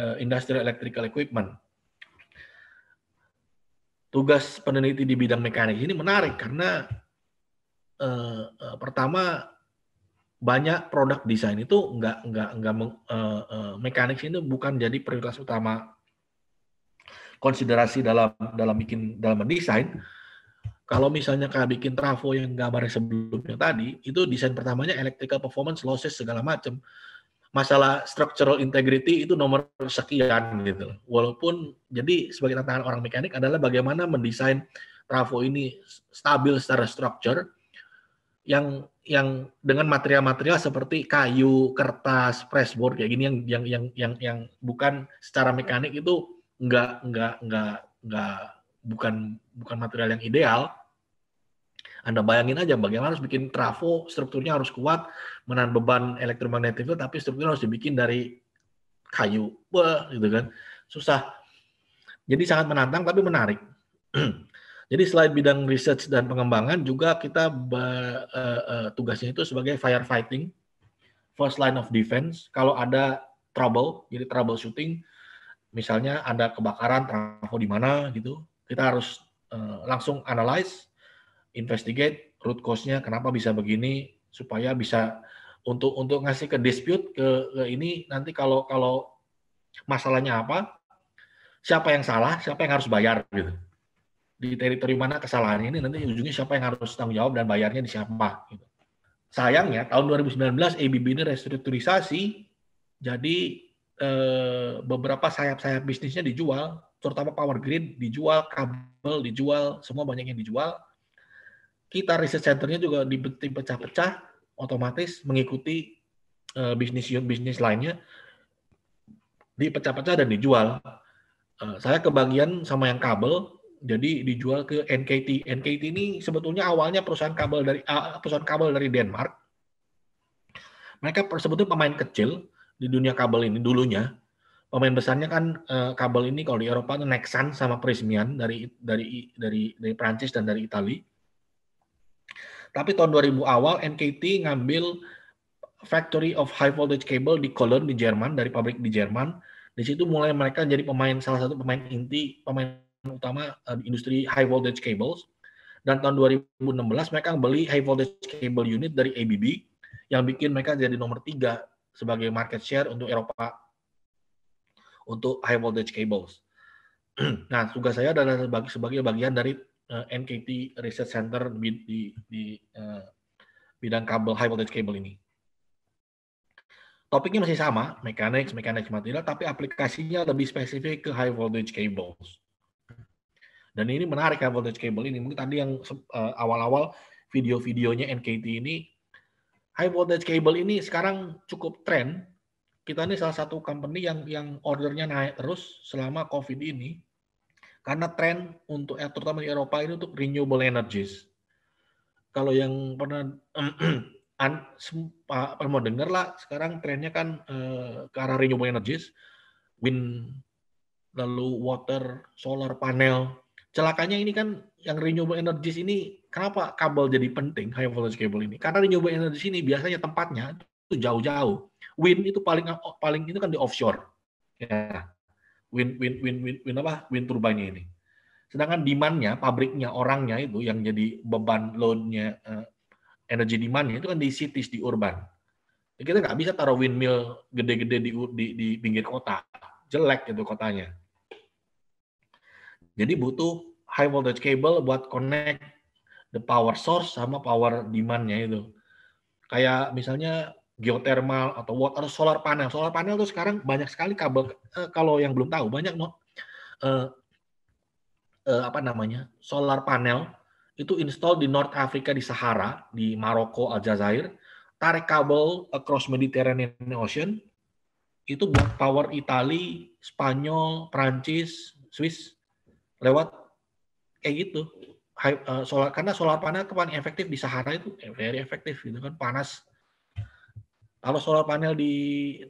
uh, industrial electrical equipment. Tugas peneliti di bidang mekanik ini menarik karena uh, uh, pertama banyak produk desain itu nggak nggak nggak uh, uh, mekanik itu bukan jadi prioritas utama konsiderasi dalam dalam bikin dalam mendesain. Kalau misalnya kayak bikin trafo yang gambar sebelumnya tadi, itu desain pertamanya electrical performance losses segala macam. Masalah structural integrity itu nomor sekian gitu. Walaupun jadi sebagai tantangan orang mekanik adalah bagaimana mendesain trafo ini stabil secara structure, yang yang dengan material-material seperti kayu, kertas, pressboard kayak gini yang yang yang yang yang bukan secara mekanik itu enggak enggak enggak enggak bukan bukan material yang ideal. Anda bayangin aja bagaimana harus bikin trafo strukturnya harus kuat menahan beban elektromagnetik tapi strukturnya harus dibikin dari kayu, Wah, gitu kan. Susah. Jadi sangat menantang tapi menarik. Jadi selain bidang research dan pengembangan juga kita be, uh, uh, eh, tugasnya itu sebagai firefighting, first line of defense. Kalau ada trouble, jadi troubleshooting, misalnya ada kebakaran, trafo di mana gitu, kita harus uh, langsung analyze, investigate root cause-nya kenapa bisa begini supaya bisa untuk untuk ngasih ke dispute ke, ke ini nanti kalau kalau masalahnya apa siapa yang salah siapa yang harus bayar gitu di teritori mana kesalahan ini nanti ujungnya siapa yang harus tanggung jawab dan bayarnya di siapa gitu. Sayangnya tahun 2019 ABB ini restrukturisasi jadi eh, beberapa sayap-sayap bisnisnya dijual, terutama power grid dijual, kabel dijual, semua banyak yang dijual. Kita research centernya juga dipecah-pecah pecah otomatis mengikuti eh, bisnis bisnis lainnya dipecah-pecah dan dijual. Eh, saya kebagian sama yang kabel jadi dijual ke NKT. NKT ini sebetulnya awalnya perusahaan kabel dari uh, perusahaan kabel dari Denmark. Mereka sebetulnya pemain kecil di dunia kabel ini dulunya. Pemain besarnya kan uh, kabel ini kalau di Eropa itu Nexan sama Prysmian dari dari dari dari Prancis dan dari Italia. Tapi tahun 2000 awal NKT ngambil factory of high voltage cable di Cologne di Jerman dari pabrik di Jerman. Di situ mulai mereka jadi pemain salah satu pemain inti pemain utama uh, industri high voltage cables. Dan tahun 2016 mereka beli high voltage cable unit dari ABB yang bikin mereka jadi nomor tiga sebagai market share untuk Eropa untuk high voltage cables. nah, tugas saya adalah sebagai sebagai bagian dari uh, eh, NKT Research Center di di, di uh, bidang kabel high voltage cable ini. Topiknya masih sama, mekanik, mekanik material, tapi aplikasinya lebih spesifik ke high voltage cables. Dan ini menarik high kan voltage cable ini. Mungkin tadi yang uh, awal-awal video-videonya NKT ini high voltage cable ini sekarang cukup tren. Kita ini salah satu company yang yang ordernya naik terus selama COVID ini karena tren untuk eh, terutama di Eropa ini untuk renewable energies. Kalau yang pernah an, sem, ah, pernah dengar lah sekarang trennya kan eh, ke arah renewable energies, wind lalu water, solar panel celakanya ini kan yang renewable energies ini kenapa kabel jadi penting high voltage cable ini? Karena renewable energies ini biasanya tempatnya itu jauh-jauh. Wind itu paling paling itu kan di offshore. Ya. Wind wind wind wind, wind apa? Wind turbine ini. Sedangkan demand-nya, pabriknya, orangnya itu yang jadi beban loadnya nya uh, eh, energy demand-nya itu kan di cities, di urban. Kita nggak bisa taruh windmill gede-gede di, di, di pinggir kota. Jelek itu kotanya. Jadi butuh high voltage cable buat connect the power source sama power demand-nya itu. Kayak misalnya geothermal atau water solar panel. Solar panel tuh sekarang banyak sekali kabel eh, kalau yang belum tahu banyak no, eh, eh, apa namanya? solar panel itu install di North Africa di Sahara, di Maroko, Aljazair, tarik kabel across Mediterranean Ocean itu buat power Italia, Spanyol, Prancis, Swiss lewat kayak gitu. Eh, solar, karena solar panel paling efektif di Sahara itu eh, very efektif gitu kan panas. Kalau solar panel di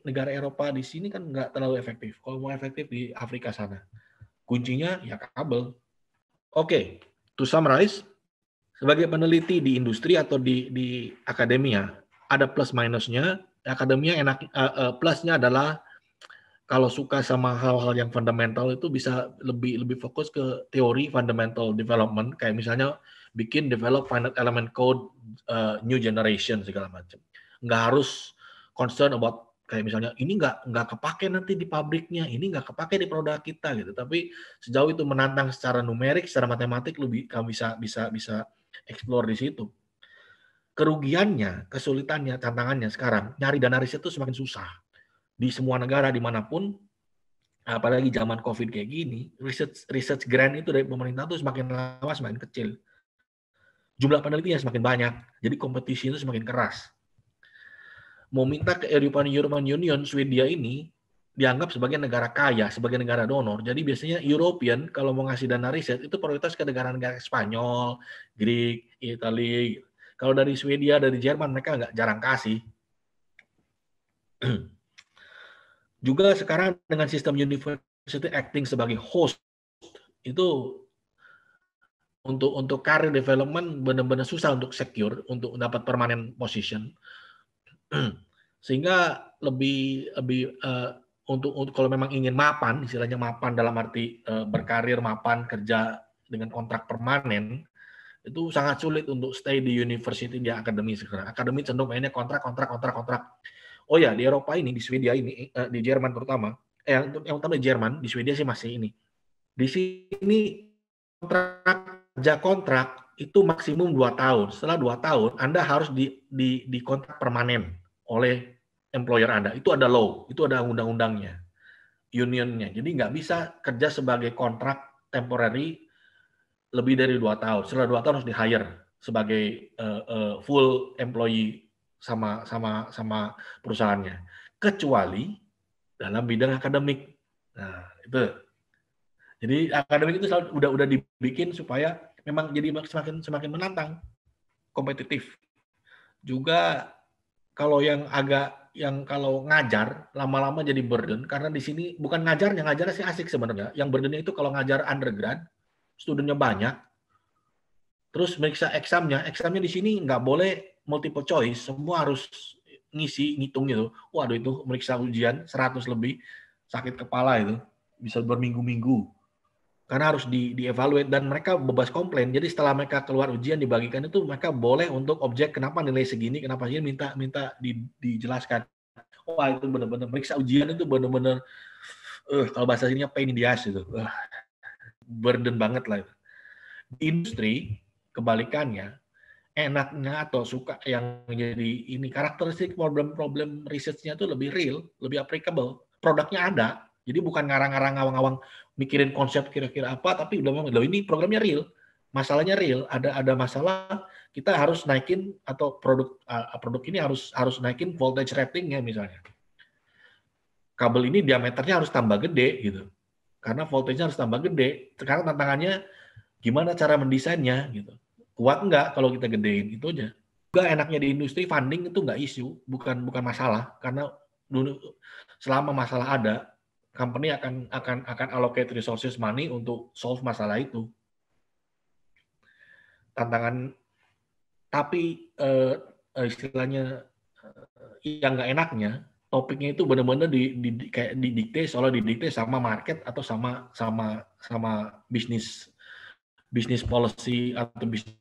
negara Eropa di sini kan nggak terlalu efektif. Kalau mau efektif di Afrika sana, kuncinya ya kabel. Oke, okay. to summarize, sebagai peneliti di industri atau di di akademia ada plus minusnya. Akademia enak uh, uh, plusnya adalah kalau suka sama hal-hal yang fundamental itu bisa lebih lebih fokus ke teori fundamental development kayak misalnya bikin develop finite element code uh, new generation segala macam nggak harus concern about kayak misalnya ini nggak nggak kepake nanti di pabriknya ini nggak kepake di produk kita gitu tapi sejauh itu menantang secara numerik secara matematik lebih kamu bisa bisa bisa explore di situ kerugiannya kesulitannya tantangannya sekarang nyari dana riset itu semakin susah di semua negara dimanapun apalagi zaman covid kayak gini research research grant itu dari pemerintah itu semakin lama semakin kecil jumlah penelitinya semakin banyak jadi kompetisi itu semakin keras mau minta ke European European Union Swedia ini dianggap sebagai negara kaya, sebagai negara donor. Jadi biasanya European kalau mau ngasih dana riset itu prioritas ke negara-negara Spanyol, Greek, Italia. Kalau dari Swedia, dari Jerman mereka nggak jarang kasih. Juga sekarang dengan sistem university acting sebagai host itu untuk untuk career development benar-benar susah untuk secure untuk dapat permanen position sehingga lebih lebih uh, untuk, untuk kalau memang ingin mapan istilahnya mapan dalam arti uh, berkarir mapan kerja dengan kontrak permanen itu sangat sulit untuk stay di university di akademi sekarang akademi cenderung mainnya kontrak kontrak kontrak kontrak oh ya di Eropa ini di Swedia ini uh, di Jerman terutama eh, yang yang utama di Jerman di Swedia sih masih ini di sini kontrak kerja kontrak itu maksimum dua tahun setelah dua tahun anda harus di di di kontrak permanen oleh employer anda itu ada law itu ada undang-undangnya unionnya jadi nggak bisa kerja sebagai kontrak temporary lebih dari dua tahun setelah dua tahun harus di hire sebagai uh, uh, full employee sama sama sama perusahaannya kecuali dalam bidang akademik nah itu jadi akademik itu selalu udah udah dibikin supaya memang jadi semakin semakin menantang kompetitif juga kalau yang agak yang kalau ngajar lama-lama jadi burden karena di sini bukan ngajar yang ngajar sih asik sebenarnya yang burdennya itu kalau ngajar undergrad studennya banyak terus meriksa examnya examnya di sini nggak boleh multiple choice, semua harus ngisi, ngitung gitu. Waduh itu meriksa ujian 100 lebih, sakit kepala itu. Bisa berminggu-minggu. Karena harus di, di dan mereka bebas komplain. Jadi setelah mereka keluar ujian dibagikan itu mereka boleh untuk objek kenapa nilai segini, kenapa segini minta minta di, dijelaskan. Wah itu benar-benar meriksa ujian itu benar-benar uh, eh, kalau bahasa sininya pain in the ass itu. Uh, burden banget lah. Itu. Di industri kebalikannya enaknya atau suka yang menjadi ini karakteristik problem-problem researchnya itu lebih real, lebih applicable. Produknya ada, jadi bukan ngarang-ngarang ngawang-ngawang mikirin konsep kira-kira apa, tapi udah memang ini programnya real, masalahnya real, ada ada masalah kita harus naikin atau produk uh, produk ini harus harus naikin voltage ratingnya misalnya. Kabel ini diameternya harus tambah gede gitu, karena voltage-nya harus tambah gede. Sekarang tantangannya gimana cara mendesainnya gitu kuat nggak kalau kita gedein itu aja juga enaknya di industri funding itu nggak isu bukan bukan masalah karena selama masalah ada company akan akan akan allocate resources money untuk solve masalah itu tantangan tapi uh, istilahnya eh, yang nggak enaknya topiknya itu benar-benar di, di, kayak didikte soalnya didikte sama market atau sama sama sama bisnis bisnis policy atau bisnis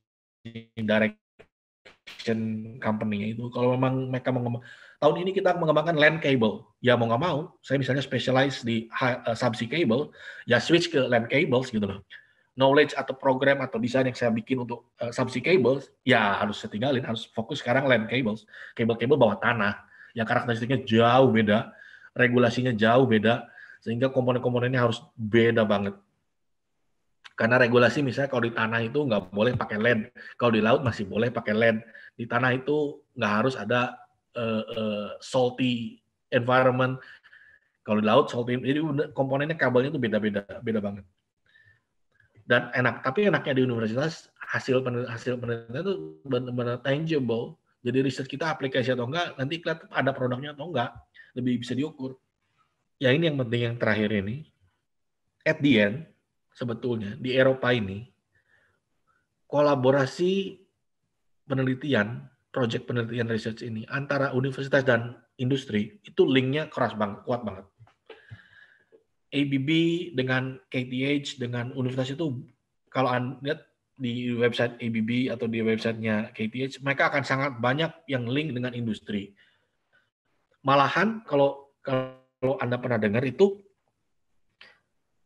direction company itu. Kalau memang mereka mengembang, tahun ini kita mengembangkan land cable. Ya mau nggak mau, saya misalnya specialize di uh, subsea cable, ya switch ke land cables gitu loh. Knowledge atau program atau desain yang saya bikin untuk uh, subsea cables, ya harus saya tinggalin, harus fokus sekarang land cables. Cable-cable bawah tanah, yang karakteristiknya jauh beda, regulasinya jauh beda, sehingga komponen-komponennya harus beda banget karena regulasi misalnya kalau di tanah itu nggak boleh pakai land kalau di laut masih boleh pakai land Di tanah itu nggak harus ada uh, uh, salty environment. Kalau di laut salty, jadi komponennya kabelnya itu beda-beda, beda banget. Dan enak, tapi enaknya di universitas hasil penelitian, hasil penelitian itu benar-benar tangible. Jadi riset kita aplikasi atau enggak, nanti kelihatan ada produknya atau enggak, lebih bisa diukur. Ya ini yang penting yang terakhir ini. At the end, sebetulnya di Eropa ini kolaborasi penelitian, project penelitian research ini antara universitas dan industri itu linknya keras banget, kuat banget. ABB dengan KTH dengan universitas itu kalau anda lihat di website ABB atau di websitenya KTH mereka akan sangat banyak yang link dengan industri. Malahan kalau kalau anda pernah dengar itu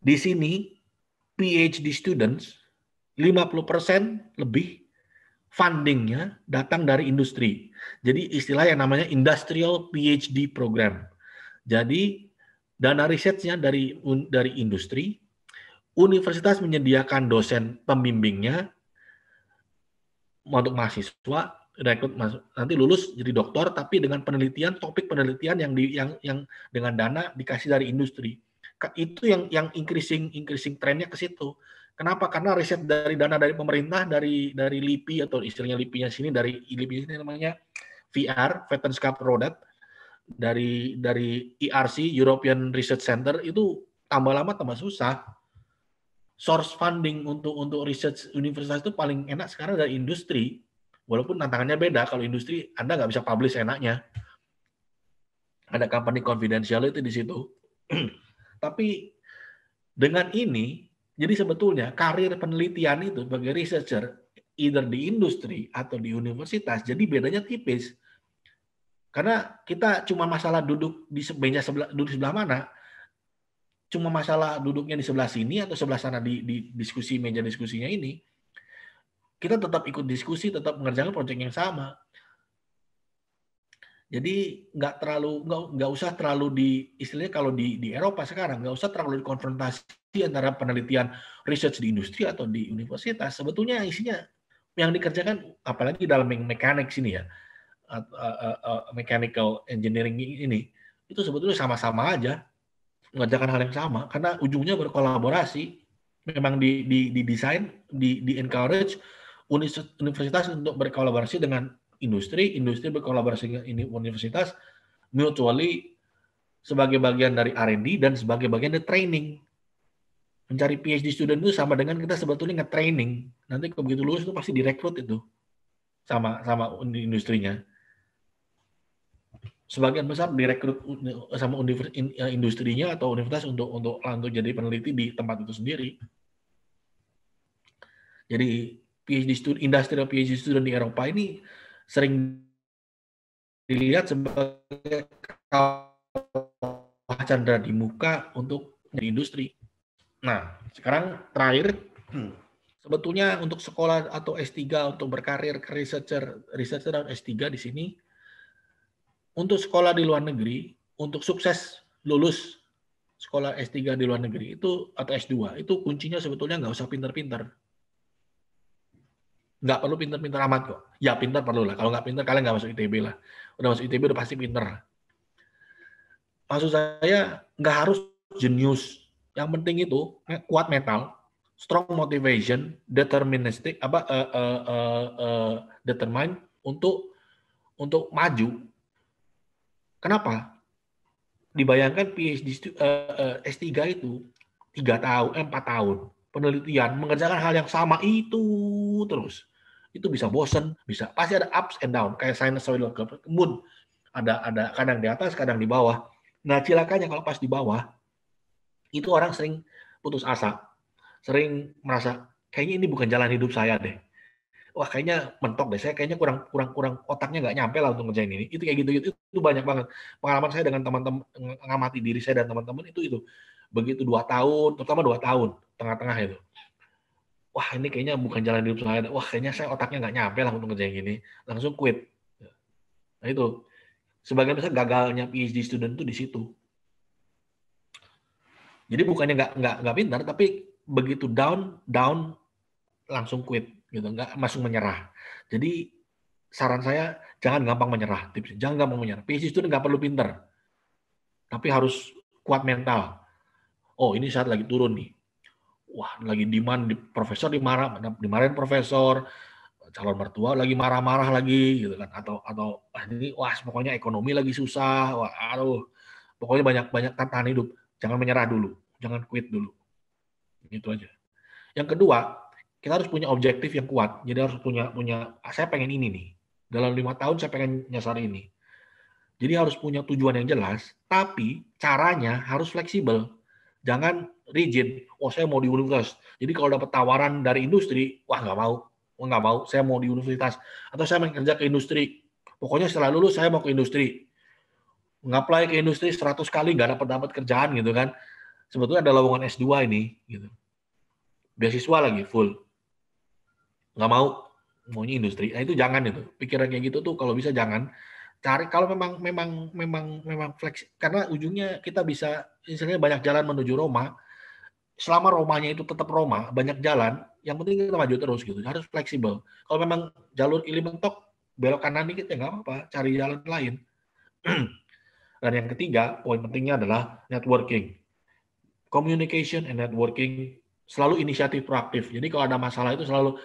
di sini PhD students 50% lebih fundingnya datang dari industri. Jadi istilah yang namanya industrial PhD program. Jadi dana risetnya dari dari industri, universitas menyediakan dosen pembimbingnya untuk mahasiswa rekrut nanti lulus jadi doktor tapi dengan penelitian topik penelitian yang di yang yang dengan dana dikasih dari industri itu yang yang increasing increasing trennya ke situ. Kenapa? Karena riset dari dana dari pemerintah dari dari LIPI atau istilahnya LIPI-nya sini dari LIPI ini namanya VR Veterans Cup Product dari dari ERC European Research Center itu tambah lama tambah susah. Source funding untuk untuk research universitas itu paling enak sekarang dari industri. Walaupun tantangannya beda kalau industri Anda nggak bisa publish enaknya. Ada company confidentiality di situ Tapi dengan ini, jadi sebetulnya karir penelitian itu sebagai researcher, either di industri atau di universitas, jadi bedanya tipis. Karena kita cuma masalah duduk di sebelah, duduk sebelah mana, cuma masalah duduknya di sebelah sini atau sebelah sana di, di diskusi meja diskusinya ini, kita tetap ikut diskusi, tetap mengerjakan proyek yang sama. Jadi nggak terlalu nggak nggak usah terlalu di istilahnya kalau di di Eropa sekarang nggak usah terlalu dikonfrontasi antara penelitian research di industri atau di universitas. Sebetulnya isinya yang dikerjakan apalagi dalam mekanik sini ya, uh, uh, uh, mechanical engineering ini itu sebetulnya sama-sama aja mengerjakan hal yang sama karena ujungnya berkolaborasi memang di di di desain di di encourage universitas untuk berkolaborasi dengan industri, industri berkolaborasi dengan universitas mutually sebagai bagian dari R&D dan sebagai bagian dari training. Mencari PhD student itu sama dengan kita sebetulnya nge-training. Nanti kalau begitu lulus itu pasti direkrut itu sama sama industrinya. Sebagian besar direkrut sama eh, industrinya atau universitas untuk untuk untuk jadi peneliti di tempat itu sendiri. Jadi PhD student, industrial PhD student di Eropa ini sering dilihat sebagai kawah candra di muka untuk di industri. Nah, sekarang terakhir, sebetulnya untuk sekolah atau S3 untuk berkarir ke researcher, researcher dan S3 di sini, untuk sekolah di luar negeri, untuk sukses lulus sekolah S3 di luar negeri itu atau S2, itu kuncinya sebetulnya nggak usah pinter-pinter Nggak perlu pinter-pinter amat kok. Ya pinter perlu lah. Kalau nggak pinter kalian nggak masuk ITB lah. Udah masuk ITB udah pasti pinter. Maksud saya nggak harus jenius. Yang penting itu kuat mental, strong motivation, deterministic apa uh, eh, uh, eh, uh, eh, uh, determine untuk untuk maju. Kenapa? Dibayangkan PhD uh, uh, S3 itu tiga tahun, empat tahun penelitian mengerjakan hal yang sama itu terus itu bisa bosen, bisa pasti ada ups and down kayak sinusoidal curve moon. Ada ada kadang di atas, kadang di bawah. Nah, cilakanya kalau pas di bawah itu orang sering putus asa, sering merasa kayaknya ini bukan jalan hidup saya deh. Wah, kayaknya mentok deh. Saya kayaknya kurang kurang kurang otaknya nggak nyampe lah untuk ngerjain ini. Itu kayak gitu gitu. Itu banyak banget pengalaman saya dengan teman-teman ngamati diri saya dan teman-teman itu itu begitu dua tahun, terutama dua tahun tengah-tengah itu wah ini kayaknya bukan jalan hidup saya wah kayaknya saya otaknya nggak nyampe lah untuk yang gini langsung quit ya. nah itu sebagian besar gagalnya PhD student itu di situ jadi bukannya nggak nggak nggak pintar tapi begitu down down langsung quit gitu nggak langsung menyerah jadi saran saya jangan gampang menyerah tipsnya jangan gampang menyerah PhD student nggak perlu pintar tapi harus kuat mental oh ini saat lagi turun nih wah lagi demand di profesor dimarah dimarahin profesor calon mertua lagi marah-marah lagi gitu kan atau atau ah, ini wah pokoknya ekonomi lagi susah wah aduh pokoknya banyak banyak tantangan hidup jangan menyerah dulu jangan quit dulu gitu aja yang kedua kita harus punya objektif yang kuat jadi harus punya punya ah, saya pengen ini nih dalam lima tahun saya pengen nyasar ini jadi harus punya tujuan yang jelas tapi caranya harus fleksibel jangan rigid, oh saya mau di universitas. Jadi kalau dapat tawaran dari industri, wah nggak mau, oh, nggak mau, saya mau di universitas. Atau saya mau kerja ke industri. Pokoknya setelah lulus saya mau ke industri. Ngapply ke industri 100 kali nggak dapat dapat kerjaan gitu kan. Sebetulnya ada lowongan S2 ini gitu. Beasiswa lagi full. Nggak mau, maunya industri. Nah itu jangan itu. Pikiran kayak gitu tuh kalau bisa jangan cari kalau memang memang memang memang fleks karena ujungnya kita bisa misalnya banyak jalan menuju Roma selama Romanya itu tetap Roma, banyak jalan, yang penting kita maju terus gitu. Harus fleksibel. Kalau memang jalur ini mentok, belok kanan dikit ya nggak apa-apa, cari jalan lain. Dan yang ketiga, poin pentingnya adalah networking. Communication and networking selalu inisiatif proaktif. Jadi kalau ada masalah itu selalu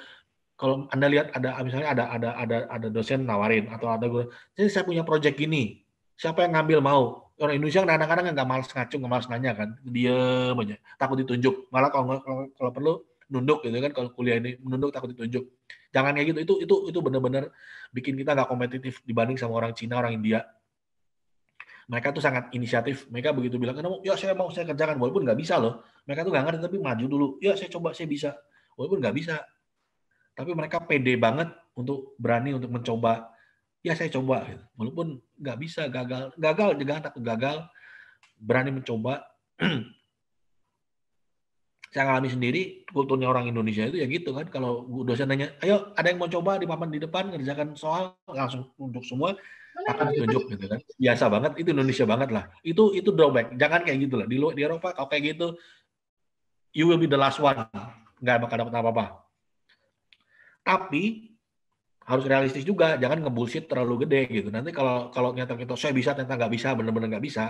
kalau Anda lihat ada misalnya ada ada ada ada dosen nawarin atau ada guru, jadi saya punya project gini, siapa yang ngambil mau? orang Indonesia kadang-kadang nggak malas ngacung, nggak malas nanya kan, diem aja, takut ditunjuk. Malah kalau kalau, kalau perlu nunduk gitu kan kalau kuliah ini nunduk takut ditunjuk. Jangan kayak gitu. Itu itu itu benar-benar bikin kita nggak kompetitif dibanding sama orang Cina, orang India. Mereka tuh sangat inisiatif. Mereka begitu bilang, kan, ya saya mau saya kerjakan walaupun nggak bisa loh. Mereka tuh nggak ngerti tapi maju dulu. Ya saya coba saya bisa walaupun nggak bisa. Tapi mereka pede banget untuk berani untuk mencoba ya saya coba gitu. walaupun nggak bisa gagal gagal juga takut gagal berani mencoba saya alami sendiri kulturnya orang Indonesia itu ya gitu kan kalau dosen nanya ayo ada yang mau coba di papan di depan ngerjakan soal langsung untuk semua akan ditunjuk gitu kan biasa banget itu Indonesia banget lah itu itu drawback jangan kayak gitu lah di di Eropa kalau kayak gitu you will be the last one nggak bakal dapat apa-apa tapi harus realistis juga, jangan ngebullshit terlalu gede gitu. Nanti kalau kalau nyata kita saya bisa ternyata nggak bisa, bener-bener nggak bisa,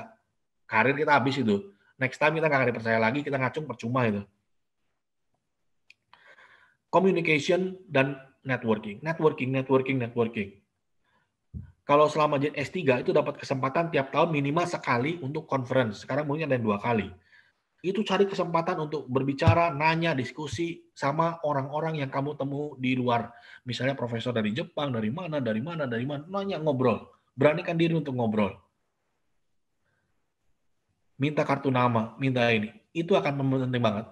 karir kita habis itu. Next time kita nggak akan dipercaya lagi, kita ngacung percuma itu. Communication dan networking, networking, networking, networking. Kalau selama S3 itu dapat kesempatan tiap tahun minimal sekali untuk conference. Sekarang mungkin ada yang dua kali itu cari kesempatan untuk berbicara, nanya, diskusi sama orang-orang yang kamu temu di luar. Misalnya profesor dari Jepang, dari mana, dari mana, dari mana, nanya ngobrol. Beranikan diri untuk ngobrol. Minta kartu nama, minta ini. Itu akan penting banget.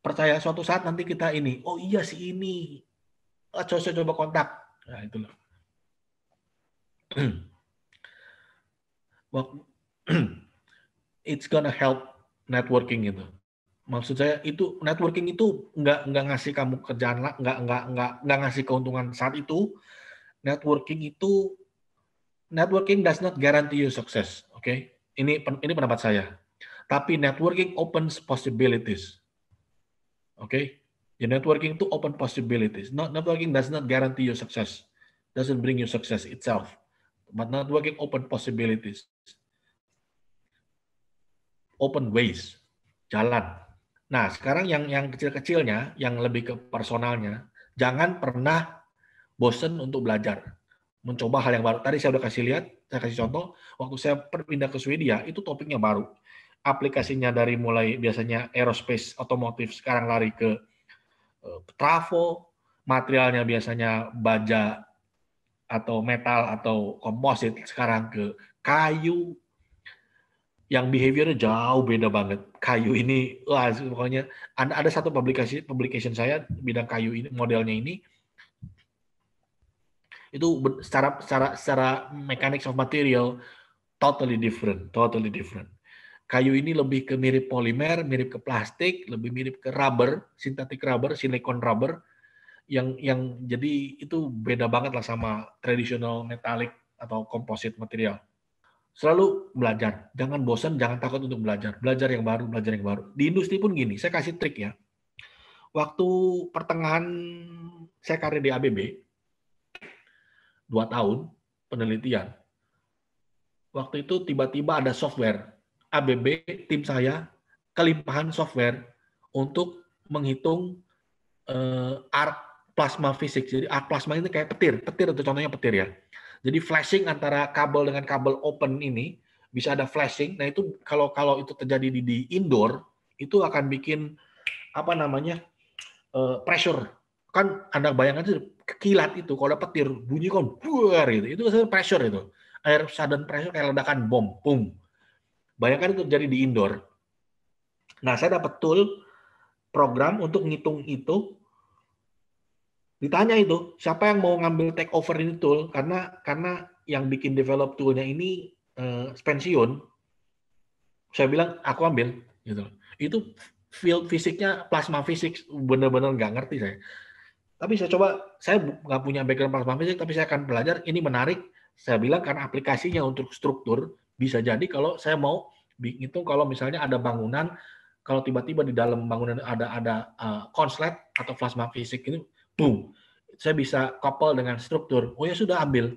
Percaya suatu saat nanti kita ini, oh iya si ini. Ah, coba coba kontak. Nah, itulah. It's gonna help networking gitu maksud saya itu networking itu nggak nggak ngasih kamu kerjaan lah nggak nggak nggak nggak ngasih keuntungan saat itu networking itu networking does not guarantee you success oke okay? ini ini pendapat saya tapi networking opens possibilities oke okay? ya networking itu open possibilities not networking does not guarantee you success doesn't bring you success itself but networking open possibilities open ways, jalan. Nah, sekarang yang yang kecil-kecilnya, yang lebih ke personalnya, jangan pernah bosen untuk belajar, mencoba hal yang baru. Tadi saya udah kasih lihat, saya kasih contoh, waktu saya pindah ke Swedia, itu topiknya baru. Aplikasinya dari mulai biasanya aerospace, otomotif, sekarang lari ke uh, trafo, materialnya biasanya baja atau metal atau komposit, sekarang ke kayu, yang behaviornya jauh beda banget. Kayu ini, wah pokoknya ada, ada satu publikasi publication saya bidang kayu ini modelnya ini itu secara secara secara mechanics of material totally different, totally different. Kayu ini lebih ke mirip polimer, mirip ke plastik, lebih mirip ke rubber, sintetik rubber, silikon rubber yang yang jadi itu beda banget lah sama tradisional metalik atau komposit material. Selalu belajar, jangan bosan, jangan takut untuk belajar. Belajar yang baru, belajar yang baru. Di industri pun gini, saya kasih trik ya. Waktu pertengahan saya karir di ABB, dua tahun penelitian, waktu itu tiba-tiba ada software. ABB, tim saya, kelimpahan software untuk menghitung uh, eh, arc plasma fisik. Jadi arc plasma ini kayak petir, petir itu contohnya petir ya. Jadi flashing antara kabel dengan kabel open ini bisa ada flashing. Nah itu kalau kalau itu terjadi di, di indoor itu akan bikin apa namanya uh, pressure. Kan Anda bayangkan itu kilat itu kalau ada petir bunyi kan buar gitu. Itu pressure itu. Air sudden pressure kayak ledakan bom, pum. Bayangkan itu terjadi di indoor. Nah, saya dapat tool program untuk ngitung itu ditanya itu siapa yang mau ngambil take over ini tool karena karena yang bikin develop toolnya ini uh, eh, pensiun saya bilang aku ambil gitu itu field fisiknya plasma fisik benar-benar nggak ngerti saya tapi saya coba saya nggak punya background plasma fisik tapi saya akan belajar ini menarik saya bilang karena aplikasinya untuk struktur bisa jadi kalau saya mau itu kalau misalnya ada bangunan kalau tiba-tiba di dalam bangunan ada ada uh, konslet atau plasma fisik gitu, boom saya bisa couple dengan struktur oh ya sudah ambil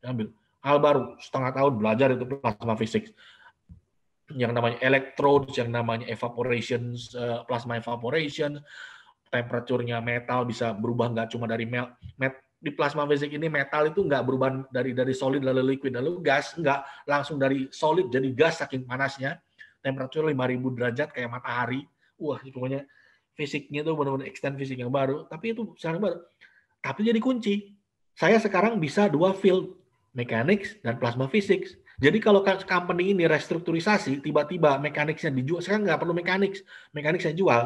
ya, ambil hal baru setengah tahun belajar itu plasma fisik yang namanya electrodes yang namanya evaporation, eh, plasma evaporation, temperaturnya metal bisa berubah nggak cuma dari metal met, di plasma fisik ini metal itu nggak berubah dari dari solid lalu liquid lalu gas, nggak langsung dari solid jadi gas saking panasnya, temperatur 5000 derajat kayak matahari, wah pokoknya fisiknya tuh benar-benar extend fisik yang baru, tapi itu sekarang baru. Tapi jadi kunci. Saya sekarang bisa dua field, mechanics dan plasma physics. Jadi kalau company ini restrukturisasi, tiba-tiba mekaniknya dijual, sekarang nggak perlu mekanik, mekanik saya jual,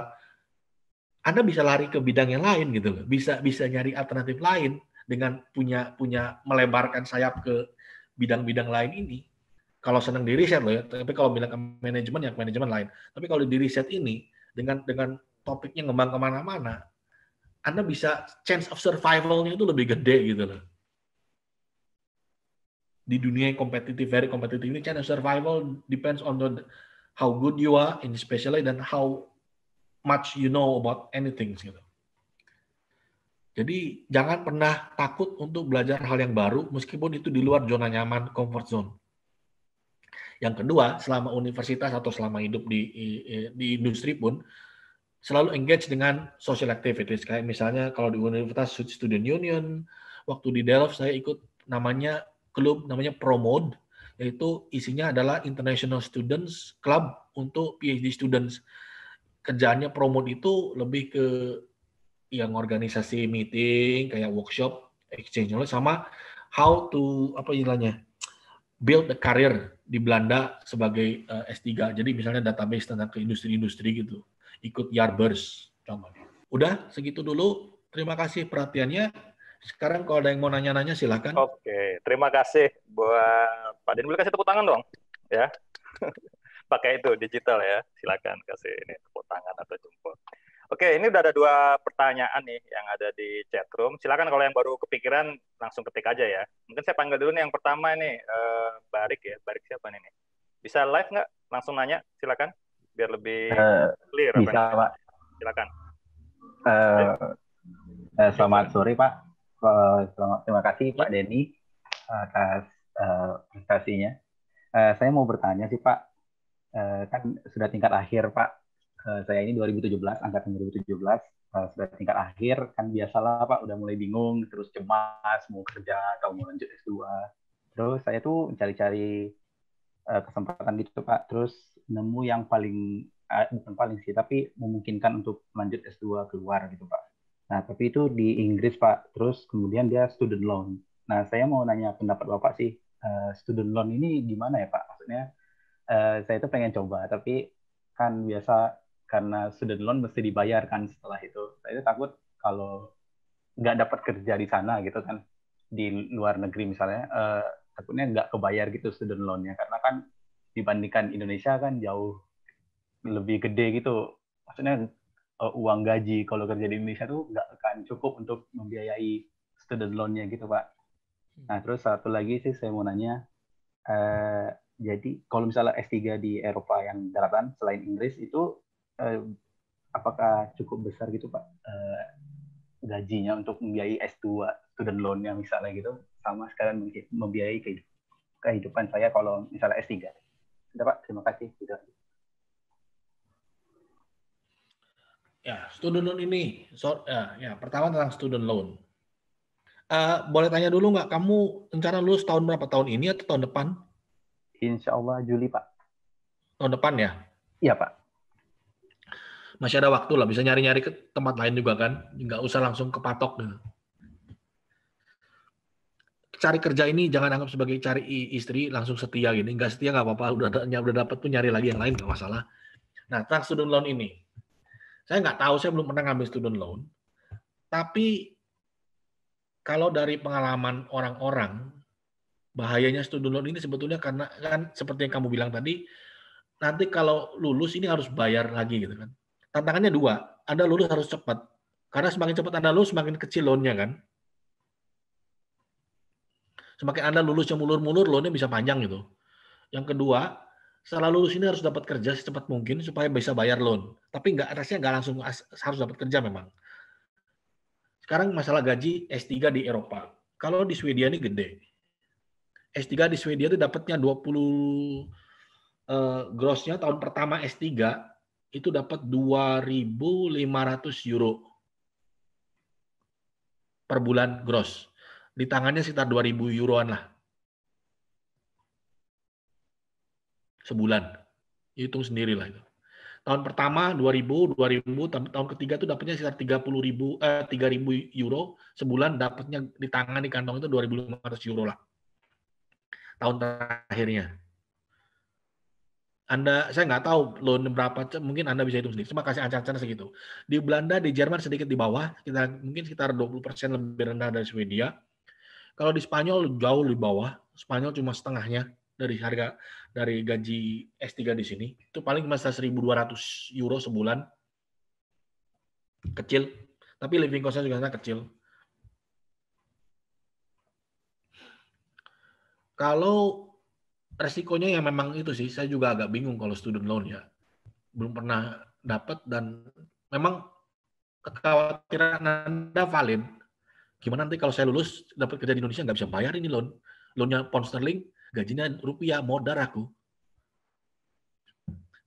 anda bisa lari ke bidang yang lain gitu loh. Bisa bisa nyari alternatif lain dengan punya punya melebarkan sayap ke bidang-bidang lain ini. Kalau senang di riset loh ya, tapi kalau bilang ke manajemen ya ke manajemen lain. Tapi kalau di riset ini dengan dengan topiknya ngembang kemana-mana, Anda bisa chance of survivalnya itu lebih gede gitu loh. Di dunia yang kompetitif, very kompetitif ini chance of survival depends on the, how good you are, in especially dan how much you know about anything gitu. Jadi jangan pernah takut untuk belajar hal yang baru meskipun itu di luar zona nyaman comfort zone. Yang kedua, selama universitas atau selama hidup di di industri pun selalu engage dengan social activities kayak misalnya kalau di Universitas Student Union waktu di Delft saya ikut namanya klub namanya Promode yaitu isinya adalah International Students Club untuk PhD students. Kerjaannya Promode itu lebih ke yang organisasi meeting kayak workshop exchange sama how to apa istilahnya build a career di Belanda sebagai uh, eh, S3. Jadi misalnya database tentang ke industri-industri gitu ikut Yardbirds contohnya. Udah segitu dulu. Terima kasih perhatiannya. Sekarang kalau ada yang mau nanya-nanya silahkan. Oke, terima kasih buat Pak Den. Boleh kasih tepuk tangan dong? Ya. Pakai itu digital ya. Silakan kasih ini tepuk tangan atau jempol. Oke, ini udah ada dua pertanyaan nih yang ada di chat room. Silakan kalau yang baru kepikiran langsung ketik aja ya. Mungkin saya panggil dulu nih yang pertama ini eh, Barik ya. Barik siapa nih? Bisa live nggak? Langsung nanya, silakan biar lebih uh, clear bisa, apa Pak. Silakan. Uh, uh, selamat sore Pak. Uh, selamat, terima kasih Pak ya. Denny atas uh, presentasinya. Uh, saya mau bertanya sih Pak, uh, kan sudah tingkat akhir Pak. Uh, saya ini 2017, angkatan 2017 uh, sudah tingkat akhir, kan biasalah Pak udah mulai bingung, terus cemas mau kerja atau mau lanjut S2. Terus saya tuh cari-cari uh, kesempatan gitu Pak. Terus nemu yang paling eh, bukan paling sih tapi memungkinkan untuk lanjut S2 keluar gitu Pak. Nah, tapi itu di Inggris Pak. Terus kemudian dia student loan. Nah, saya mau nanya pendapat Bapak sih. eh, student loan ini gimana ya Pak? Maksudnya eh, saya itu pengen coba tapi kan biasa karena student loan mesti dibayarkan setelah itu. Saya itu takut kalau nggak dapat kerja di sana gitu kan di luar negeri misalnya eh, takutnya nggak kebayar gitu student loan-nya karena kan dibandingkan Indonesia kan jauh lebih gede gitu. Maksudnya uh, uang gaji kalau kerja di Indonesia tuh nggak akan cukup untuk membiayai student loan-nya gitu pak. Hmm. Nah terus satu lagi sih saya mau nanya, uh, jadi kalau misalnya S3 di Eropa yang daratan selain Inggris itu uh, apakah cukup besar gitu pak uh, gajinya untuk membiayai S2 student loan-nya misalnya gitu sama sekalian membiayai kehidupan saya kalau misalnya S3. Sudah Pak, terima kasih. Sudah. Gitu. Ya, student loan ini. So, ya, ya, pertama tentang student loan. Uh, boleh tanya dulu nggak, kamu rencana lulus tahun berapa? Tahun ini atau tahun depan? Insya Allah Juli, Pak. Tahun depan ya? Iya, Pak. Masih ada waktu lah, bisa nyari-nyari ke tempat lain juga kan. Nggak usah langsung ke patok gitu cari kerja ini jangan anggap sebagai cari istri langsung setia gini nggak setia nggak apa-apa udah udah dapat tuh nyari lagi yang lain nggak masalah nah tentang student loan ini saya nggak tahu saya belum pernah ngambil student loan tapi kalau dari pengalaman orang-orang bahayanya student loan ini sebetulnya karena kan seperti yang kamu bilang tadi nanti kalau lulus ini harus bayar lagi gitu kan tantangannya dua anda lulus harus cepat karena semakin cepat anda lulus semakin kecil loannya kan Semakin Anda lulus yang mulur-mulur, loannya bisa panjang gitu. Yang kedua, setelah lulus ini harus dapat kerja secepat mungkin supaya bisa bayar loan. Tapi nggak rasanya nggak langsung harus dapat kerja memang. Sekarang masalah gaji S3 di Eropa. Kalau di Swedia ini gede. S3 di Swedia itu dapatnya 20 uh, eh, grossnya tahun pertama S3 itu dapat 2.500 euro per bulan gross di tangannya sekitar 2000 euroan lah. Sebulan. Hitung sendiri lah itu. Tahun pertama 2000, 2000, tahun ketiga itu dapatnya sekitar 30 ribu, eh, 3000 euro sebulan dapatnya di tangan di kantong itu 2500 euro lah. Tahun terakhirnya. Anda, saya nggak tahu loan berapa, mungkin Anda bisa hitung sendiri. Cuma kasih acan segitu. Di Belanda, di Jerman sedikit di bawah, kita mungkin sekitar 20% lebih rendah dari Swedia. Kalau di Spanyol jauh di bawah. Spanyol cuma setengahnya dari harga dari gaji S3 di sini. Itu paling cuma 1.200 euro sebulan. Kecil. Tapi living cost-nya juga kecil. Kalau resikonya yang memang itu sih, saya juga agak bingung kalau student loan ya. Belum pernah dapat dan memang kekhawatiran Anda valid Gimana nanti kalau saya lulus dapat kerja di Indonesia nggak bisa bayar ini loan, loannya pound sterling, gajinya rupiah, modal aku.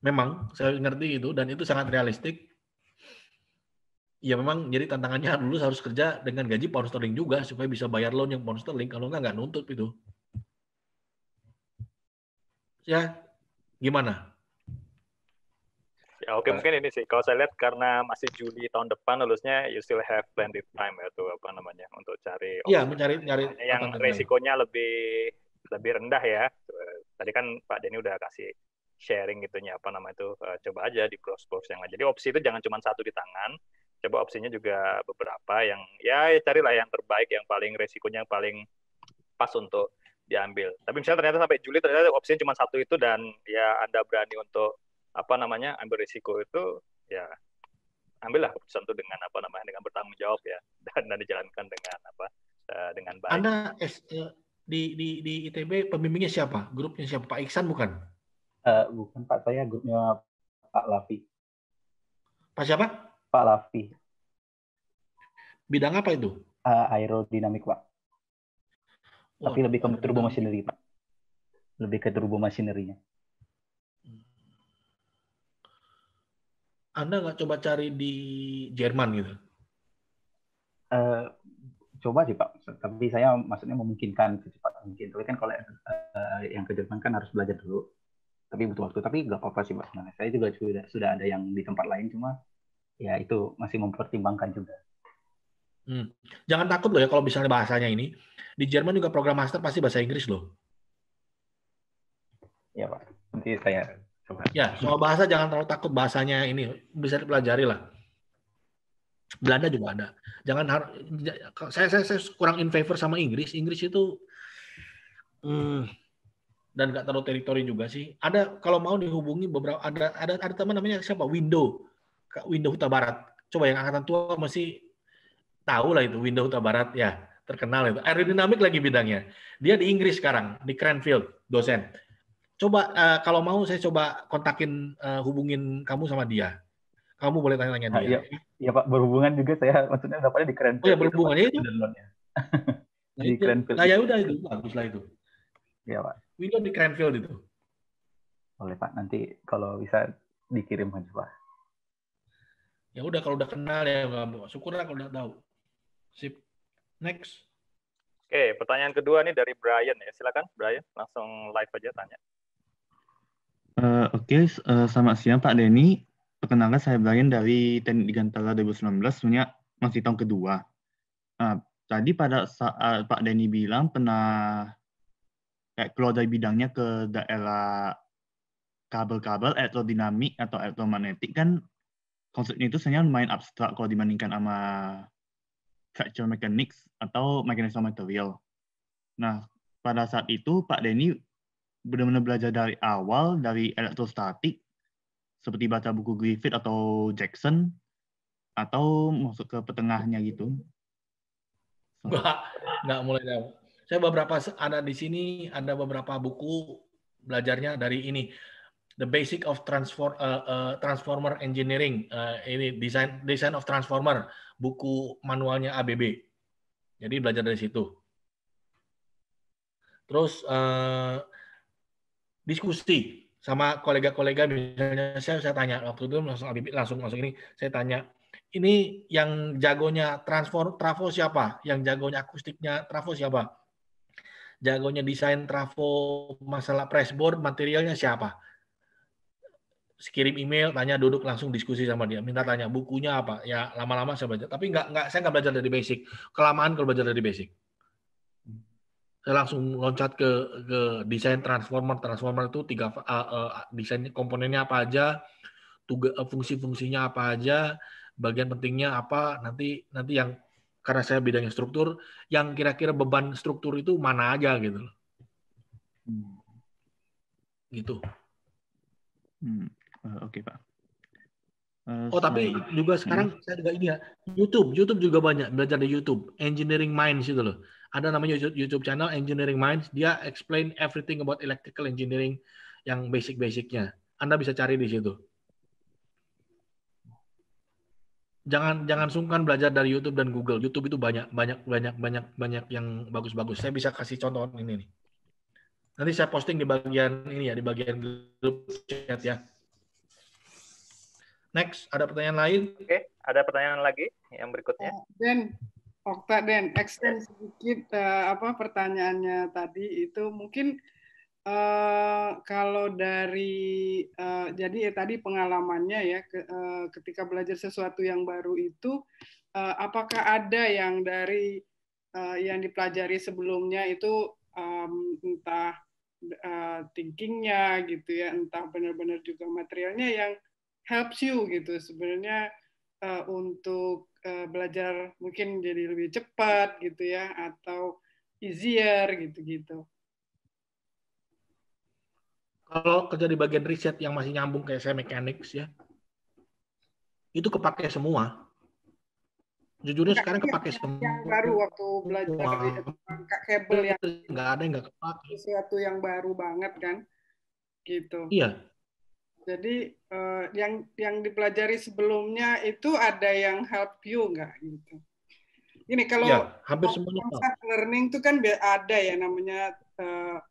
Memang saya ngerti itu dan itu sangat realistik. Ya memang jadi tantangannya lulus harus kerja dengan gaji pound sterling juga supaya bisa bayar loan yang pound sterling kalau nggak nggak nuntut itu. Ya gimana? Ya oke okay. Eh. mungkin ini sih kalau saya lihat karena masih Juli tahun depan lulusnya you still have plenty time ya tuh apa namanya untuk cari Iya, mencari mencari nah, yang resikonya lebih lebih rendah ya. Tadi kan Pak Denny udah kasih sharing gitu ya apa nama itu eh, coba aja di cross course yang lain. Jadi opsi itu jangan cuma satu di tangan, coba opsinya juga beberapa yang ya, ya carilah yang terbaik yang paling resikonya yang paling pas untuk diambil. Tapi misalnya ternyata sampai Juli ternyata opsinya cuma satu itu dan ya Anda berani untuk apa namanya ambil risiko itu ya ambillah keputusan itu dengan apa namanya dengan bertanggung jawab ya dan, dan dijalankan dengan apa eh, dengan baik. Anda eh, di di di ITB pembimbingnya siapa? Grupnya siapa? Pak Iksan bukan? Uh, bukan Pak saya grupnya Pak Lafi. Pak siapa? Pak Lafi. Bidang apa itu? Uh, aerodinamik Pak. Tapi lebih ke turbo machinery Pak. Lebih ke turbo machinery-nya. Anda nggak coba cari di Jerman gitu? Uh, coba sih Pak, tapi saya maksudnya memungkinkan secepat mungkin. Tapi kan kalau uh, yang ke Jerman kan harus belajar dulu, tapi butuh waktu. Tapi nggak apa-apa sih Pak sebenarnya. Saya juga sudah sudah ada yang di tempat lain, cuma ya itu masih mempertimbangkan juga. Hmm. Jangan takut loh ya kalau misalnya bahasanya ini di Jerman juga program master pasti bahasa Inggris loh. Ya Pak, nanti saya Ya, soal bahasa jangan terlalu takut bahasanya ini bisa dipelajari lah. Belanda juga ada. Jangan har saya, saya saya kurang in favor sama Inggris. Inggris itu hmm, dan nggak terlalu teritori juga sih. Ada kalau mau dihubungi beberapa ada ada ada teman namanya siapa? Window. Window Huta Barat. Coba yang angkatan tua masih tahu lah itu Window Huta Barat ya terkenal itu aerodinamik lagi bidangnya. Dia di Inggris sekarang di Cranfield dosen Coba uh, kalau mau saya coba kontakin uh, hubungin kamu sama dia. Kamu boleh tanya-tanya nah, dia. Iya, iya Pak, berhubungan juga saya maksudnya dapatnya di keren. Oh iya, gitu, ya berhubungan itu. Ya. Nah, di Cranfield. Nah, ya gitu. udah itu bagus lah itu. Iya, Pak. Window di Cranfield itu. Boleh, Pak. Nanti kalau bisa dikirim aja, Pak. Ya udah kalau udah kenal ya, syukur lah kalau udah tahu. Sip. Next. Oke, pertanyaan kedua nih dari Brian ya. Silakan Brian, langsung live aja tanya. Uh, Oke, okay. uh, eh, selamat siang Pak Denny. Perkenalkan saya Brian dari Teknik Digantara 2019, sebenarnya masih tahun kedua. Uh, tadi pada saat ah, Pak Denny bilang pernah kayak keluar dari bidangnya ke daerah kabel-kabel elektrodinamik atau elektromagnetik kan konsepnya itu sebenarnya lumayan abstrak kalau dibandingkan sama fracture mechanics atau mechanical material. Nah, pada saat itu Pak Denny benar-benar belajar dari awal dari elektrostatik seperti baca buku Griffith atau Jackson atau masuk ke petengahnya gitu? nggak nggak mulai dari. Saya beberapa ada di sini ada beberapa buku belajarnya dari ini The Basic of Transform, uh, eh, uh, eh, Transformer Engineering uh, ini design design of Transformer buku manualnya ABB. Jadi belajar dari situ. Terus uh, diskusi sama kolega-kolega misalnya saya saya tanya waktu itu langsung langsung langsung ini saya tanya ini yang jagonya transfer trafo siapa yang jagonya akustiknya trafo siapa jagonya desain trafo masalah pressboard materialnya siapa kirim email tanya duduk langsung diskusi sama dia minta tanya bukunya apa ya lama-lama saya belajar tapi nggak nggak saya nggak belajar dari basic kelamaan kalau belajar dari basic saya langsung loncat ke ke desain transformer. Transformer itu tiga uh, eh, uh, eh, desain komponennya apa aja, tuga, uh, fungsi-fungsinya apa aja, bagian pentingnya apa. Nanti nanti yang karena saya bidangnya struktur, yang kira-kira beban struktur itu mana aja gitu Hmm. Gitu. Hmm. Uh, Oke okay, Pak. Uh, oh tapi juga sekarang hmm. saya juga ini ya YouTube, YouTube juga banyak belajar di YouTube, engineering minds itu loh ada namanya YouTube channel Engineering Minds. Dia explain everything about electrical engineering yang basic-basicnya. Anda bisa cari di situ. Jangan jangan sungkan belajar dari YouTube dan Google. YouTube itu banyak banyak banyak banyak banyak yang bagus-bagus. Saya bisa kasih contoh ini nih. Nanti saya posting di bagian ini ya, di bagian grup chat ya. Next, ada pertanyaan lain? Oke, ada pertanyaan lagi yang berikutnya. Dan eh, Okta dan extend sedikit uh, apa pertanyaannya tadi itu mungkin uh, kalau dari uh, jadi ya tadi pengalamannya ya ke, uh, ketika belajar sesuatu yang baru itu uh, apakah ada yang dari uh, yang dipelajari sebelumnya itu um, entah uh, thinkingnya gitu ya entah benar-benar juga materialnya yang helps you gitu sebenarnya uh, untuk Eh, belajar mungkin jadi lebih cepat gitu ya atau easier gitu-gitu. Kalau kerja di bagian riset yang masih nyambung kayak saya mekanik ya, itu kepake semua. Jujurnya sekarang iya, kepake yang semua. Yang baru waktu belajar semua. kabel yang nggak ada nggak kepake. Sesuatu yang baru banget kan, gitu. Iya, jadi uh, yang yang dipelajari sebelumnya itu ada yang help you nggak gitu? Ini kalau ya, hampir semuanya. learning itu kan ada ya namanya uh,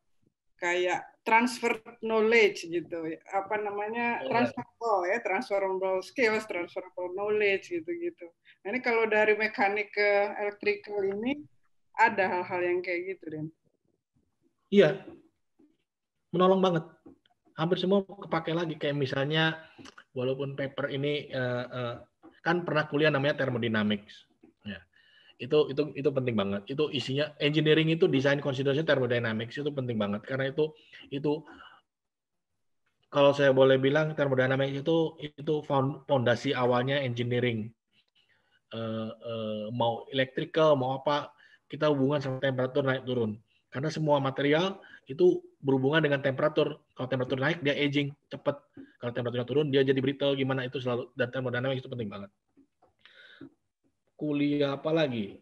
kayak transfer knowledge gitu, apa namanya oh, ya. transferable ya, transferable skills, transferable knowledge gitu-gitu. Nah, ini kalau dari mekanik ke electrical ini ada hal-hal yang kayak gitu, Den. Iya, menolong banget hampir semua kepake lagi kayak misalnya walaupun paper ini uh, uh, kan pernah kuliah namanya thermodynamics ya. itu itu itu penting banget itu isinya engineering itu design konsiderasi thermodynamics itu penting banget karena itu itu kalau saya boleh bilang thermodynamics itu itu fondasi awalnya engineering eh, mau electrical mau apa kita hubungan sama temperatur naik turun karena semua material itu berhubungan dengan temperatur. Kalau temperatur naik dia aging cepat. Kalau temperaturnya turun dia jadi brittle gimana itu selalu dan termodinamik itu penting banget. Kuliah apa lagi?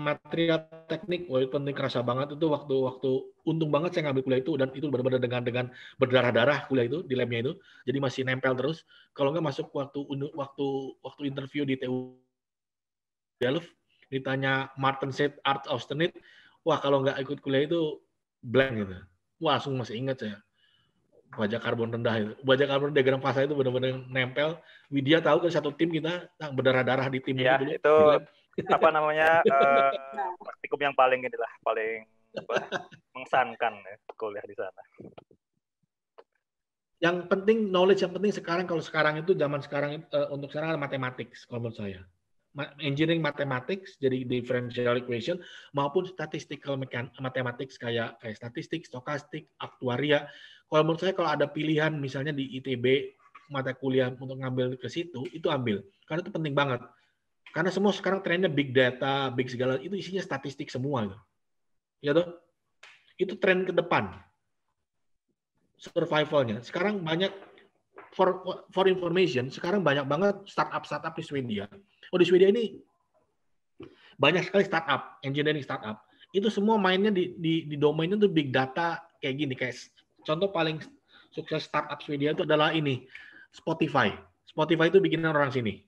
material teknik wah itu penting kerasa banget itu waktu waktu untung banget saya ngambil kuliah itu dan itu benar-benar dengan dengan berdarah-darah kuliah itu di labnya itu jadi masih nempel terus kalau nggak masuk waktu waktu waktu interview di TU Delft ditanya Martin Said Art of Stenit wah kalau nggak ikut kuliah itu blank gitu. Wah, langsung masih ingat saya. Baja karbon rendah itu. Baja karbon diagram pasar itu benar-benar nempel. Widya tahu kan satu tim kita nah, berdarah-darah di tim ya, itu. itu apa namanya uh, praktikum yang paling inilah paling apa, mengesankan ya, kuliah di sana. Yang penting knowledge yang penting sekarang kalau sekarang itu zaman sekarang uh, untuk sekarang matematik kalau menurut saya engineering mathematics jadi differential equation maupun statistical mathematics kayak kayak statistik, stokastik, aktuaria. Kalau menurut saya kalau ada pilihan misalnya di ITB mata kuliah untuk ngambil ke situ itu ambil karena itu penting banget. Karena semua sekarang trennya big data, big segala itu isinya statistik semua. Ya toh? Itu tren ke depan. Survivalnya. Sekarang banyak for for information, sekarang banyak banget startup startup di Swedia Oh di Swedia ini banyak sekali startup, engineering startup. Itu semua mainnya di, di, di domainnya tuh big data kayak gini. guys. contoh paling sukses startup Swedia itu adalah ini, Spotify. Spotify itu bikin orang sini.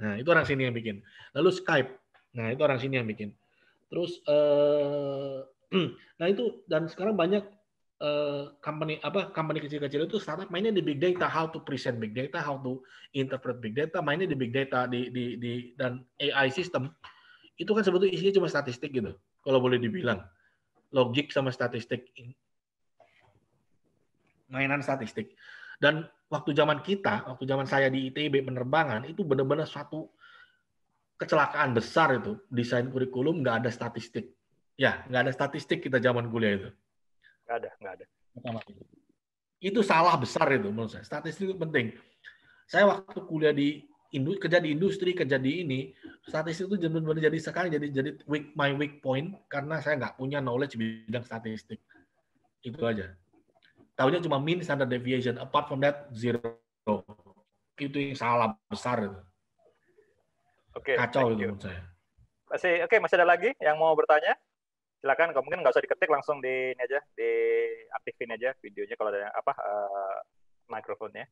Nah, itu orang sini yang bikin. Lalu Skype. Nah, itu orang sini yang bikin. Terus, eh, nah itu, dan sekarang banyak Eh, company apa company kecil-kecil itu startup mainnya di big data, how to present big data, how to interpret big data, mainnya di big data di di, di dan AI system itu kan sebetulnya isinya cuma statistik gitu, kalau boleh dibilang logik sama statistik mainan statistik dan waktu zaman kita, waktu zaman saya di ITB penerbangan itu benar-benar suatu kecelakaan besar itu desain kurikulum nggak ada statistik ya nggak ada statistik kita zaman kuliah itu Nggak ada, nggak ada. Itu salah besar itu menurut saya. Statistik itu penting. Saya waktu kuliah di industri, kerja di industri, kerja di ini, statistik itu benar-benar jadi sekali jadi jadi weak my weak point karena saya nggak punya knowledge bidang statistik. Itu aja. Tahunya cuma mean standard deviation. Apart from that, zero. Itu yang salah besar itu. Oke. Okay, Kacau itu menurut saya. Masih oke, okay, masih ada lagi yang mau bertanya? silakan kalau mungkin nggak usah diketik langsung di ini aja di aktifin aja videonya kalau ada apa uh, mikrofonnya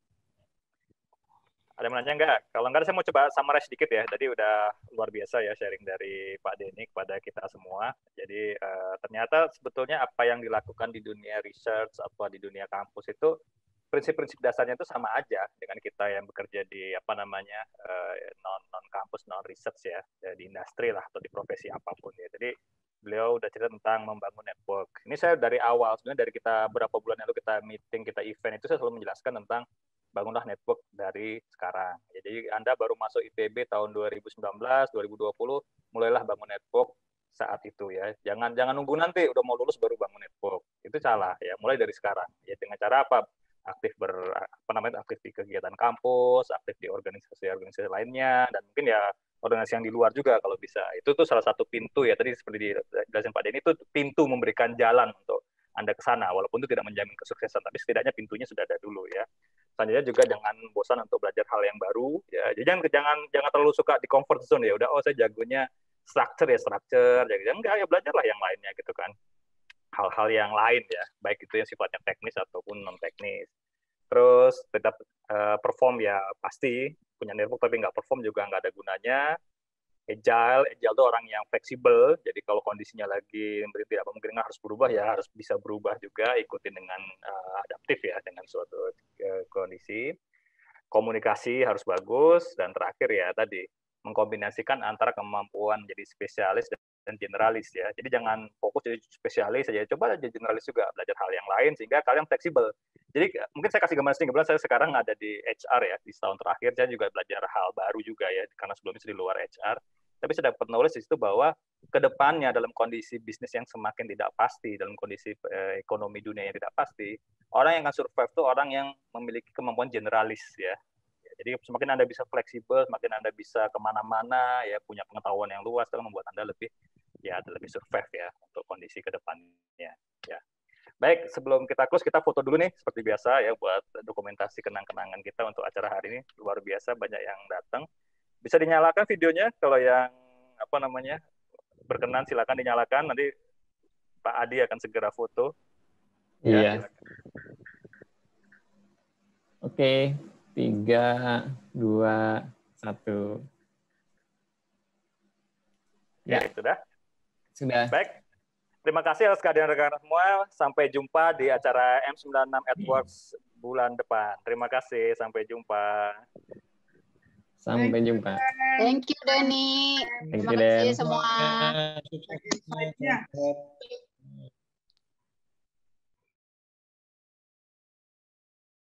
ada yang menanya nggak? Kalau nggak, saya mau coba summarize sedikit ya. Tadi udah luar biasa ya sharing dari Pak Denny kepada kita semua. Jadi eh, ternyata sebetulnya apa yang dilakukan di dunia research atau di dunia kampus itu prinsip-prinsip dasarnya itu sama aja dengan kita yang bekerja di apa namanya eh, non non kampus non research ya di industri lah atau di profesi apapun ya. Jadi beliau udah cerita tentang membangun network. Ini saya dari awal sebenarnya dari kita berapa bulan lalu kita meeting, kita event itu saya selalu menjelaskan tentang bangunlah network dari sekarang. Ya, jadi Anda baru masuk IPB tahun 2019, 2020, mulailah bangun network saat itu ya. Jangan jangan nunggu nanti udah mau lulus baru bangun network. Itu salah ya, mulai dari sekarang. Ya dengan cara apa? aktif ber apa namanya aktif di kegiatan kampus, aktif di organisasi-organisasi lainnya dan mungkin ya organisasi yang di luar juga kalau bisa. Itu tuh salah satu pintu ya tadi seperti dijelasin Pak Denny itu pintu memberikan jalan untuk Anda ke sana walaupun itu tidak menjamin kesuksesan tapi setidaknya pintunya sudah ada dulu ya. Selanjutnya juga jangan bosan untuk belajar hal yang baru ya. Jadi jangan jangan jangan terlalu suka di comfort zone ya. Udah oh saya jagonya structure ya structure. Jadi enggak ya belajarlah yang lainnya gitu kan. Hal-hal yang lain ya, baik itu yang sifatnya teknis ataupun non teknis terus tetap uh, perform ya pasti punya network tapi nggak perform juga nggak ada gunanya. Agile, agile itu orang yang fleksibel. Jadi kalau kondisinya lagi tidak nggak harus berubah ya harus bisa berubah juga ikutin dengan uh, adaptif ya dengan suatu uh, kondisi. Komunikasi harus bagus dan terakhir ya tadi mengkombinasikan antara kemampuan jadi spesialis dan dan generalis ya. Jadi jangan fokus jadi spesialis saja, coba jadi generalis juga belajar hal yang lain sehingga kalian fleksibel. Jadi eh, mungkin saya kasih gambaran sedikit, kebetulan saya sekarang ada di HR ya di tahun terakhir saya juga belajar hal baru juga ya karena sebelumnya saya di luar HR. Tapi saya dapat knowledge di situ bahwa kedepannya dalam kondisi bisnis yang semakin tidak pasti, dalam kondisi eh, ekonomi dunia yang tidak pasti, orang yang akan survive itu orang yang memiliki kemampuan generalis ya. Jadi semakin anda bisa fleksibel, semakin anda bisa kemana-mana, ya punya pengetahuan yang luas, itu membuat anda lebih ya lebih survive ya untuk kondisi kedepannya ya. Baik, sebelum kita close, kita foto dulu nih seperti biasa ya buat dokumentasi kenang-kenangan kita untuk acara hari ini. Luar biasa banyak yang datang. Bisa dinyalakan videonya kalau yang apa namanya berkenan silakan dinyalakan. Nanti Pak Adi akan segera foto. Ya, iya. Ya, Oke, tiga, dua, satu. ya sudah. Sudah. Baik. Terima kasih atas kehadiran rekan-rekan semua. Sampai jumpa di acara M96 AdWorks iya. bulan depan. Terima kasih. Sampai jumpa. Sampai jumpa. Thank you, Dani Terima you, kasih Thank semua.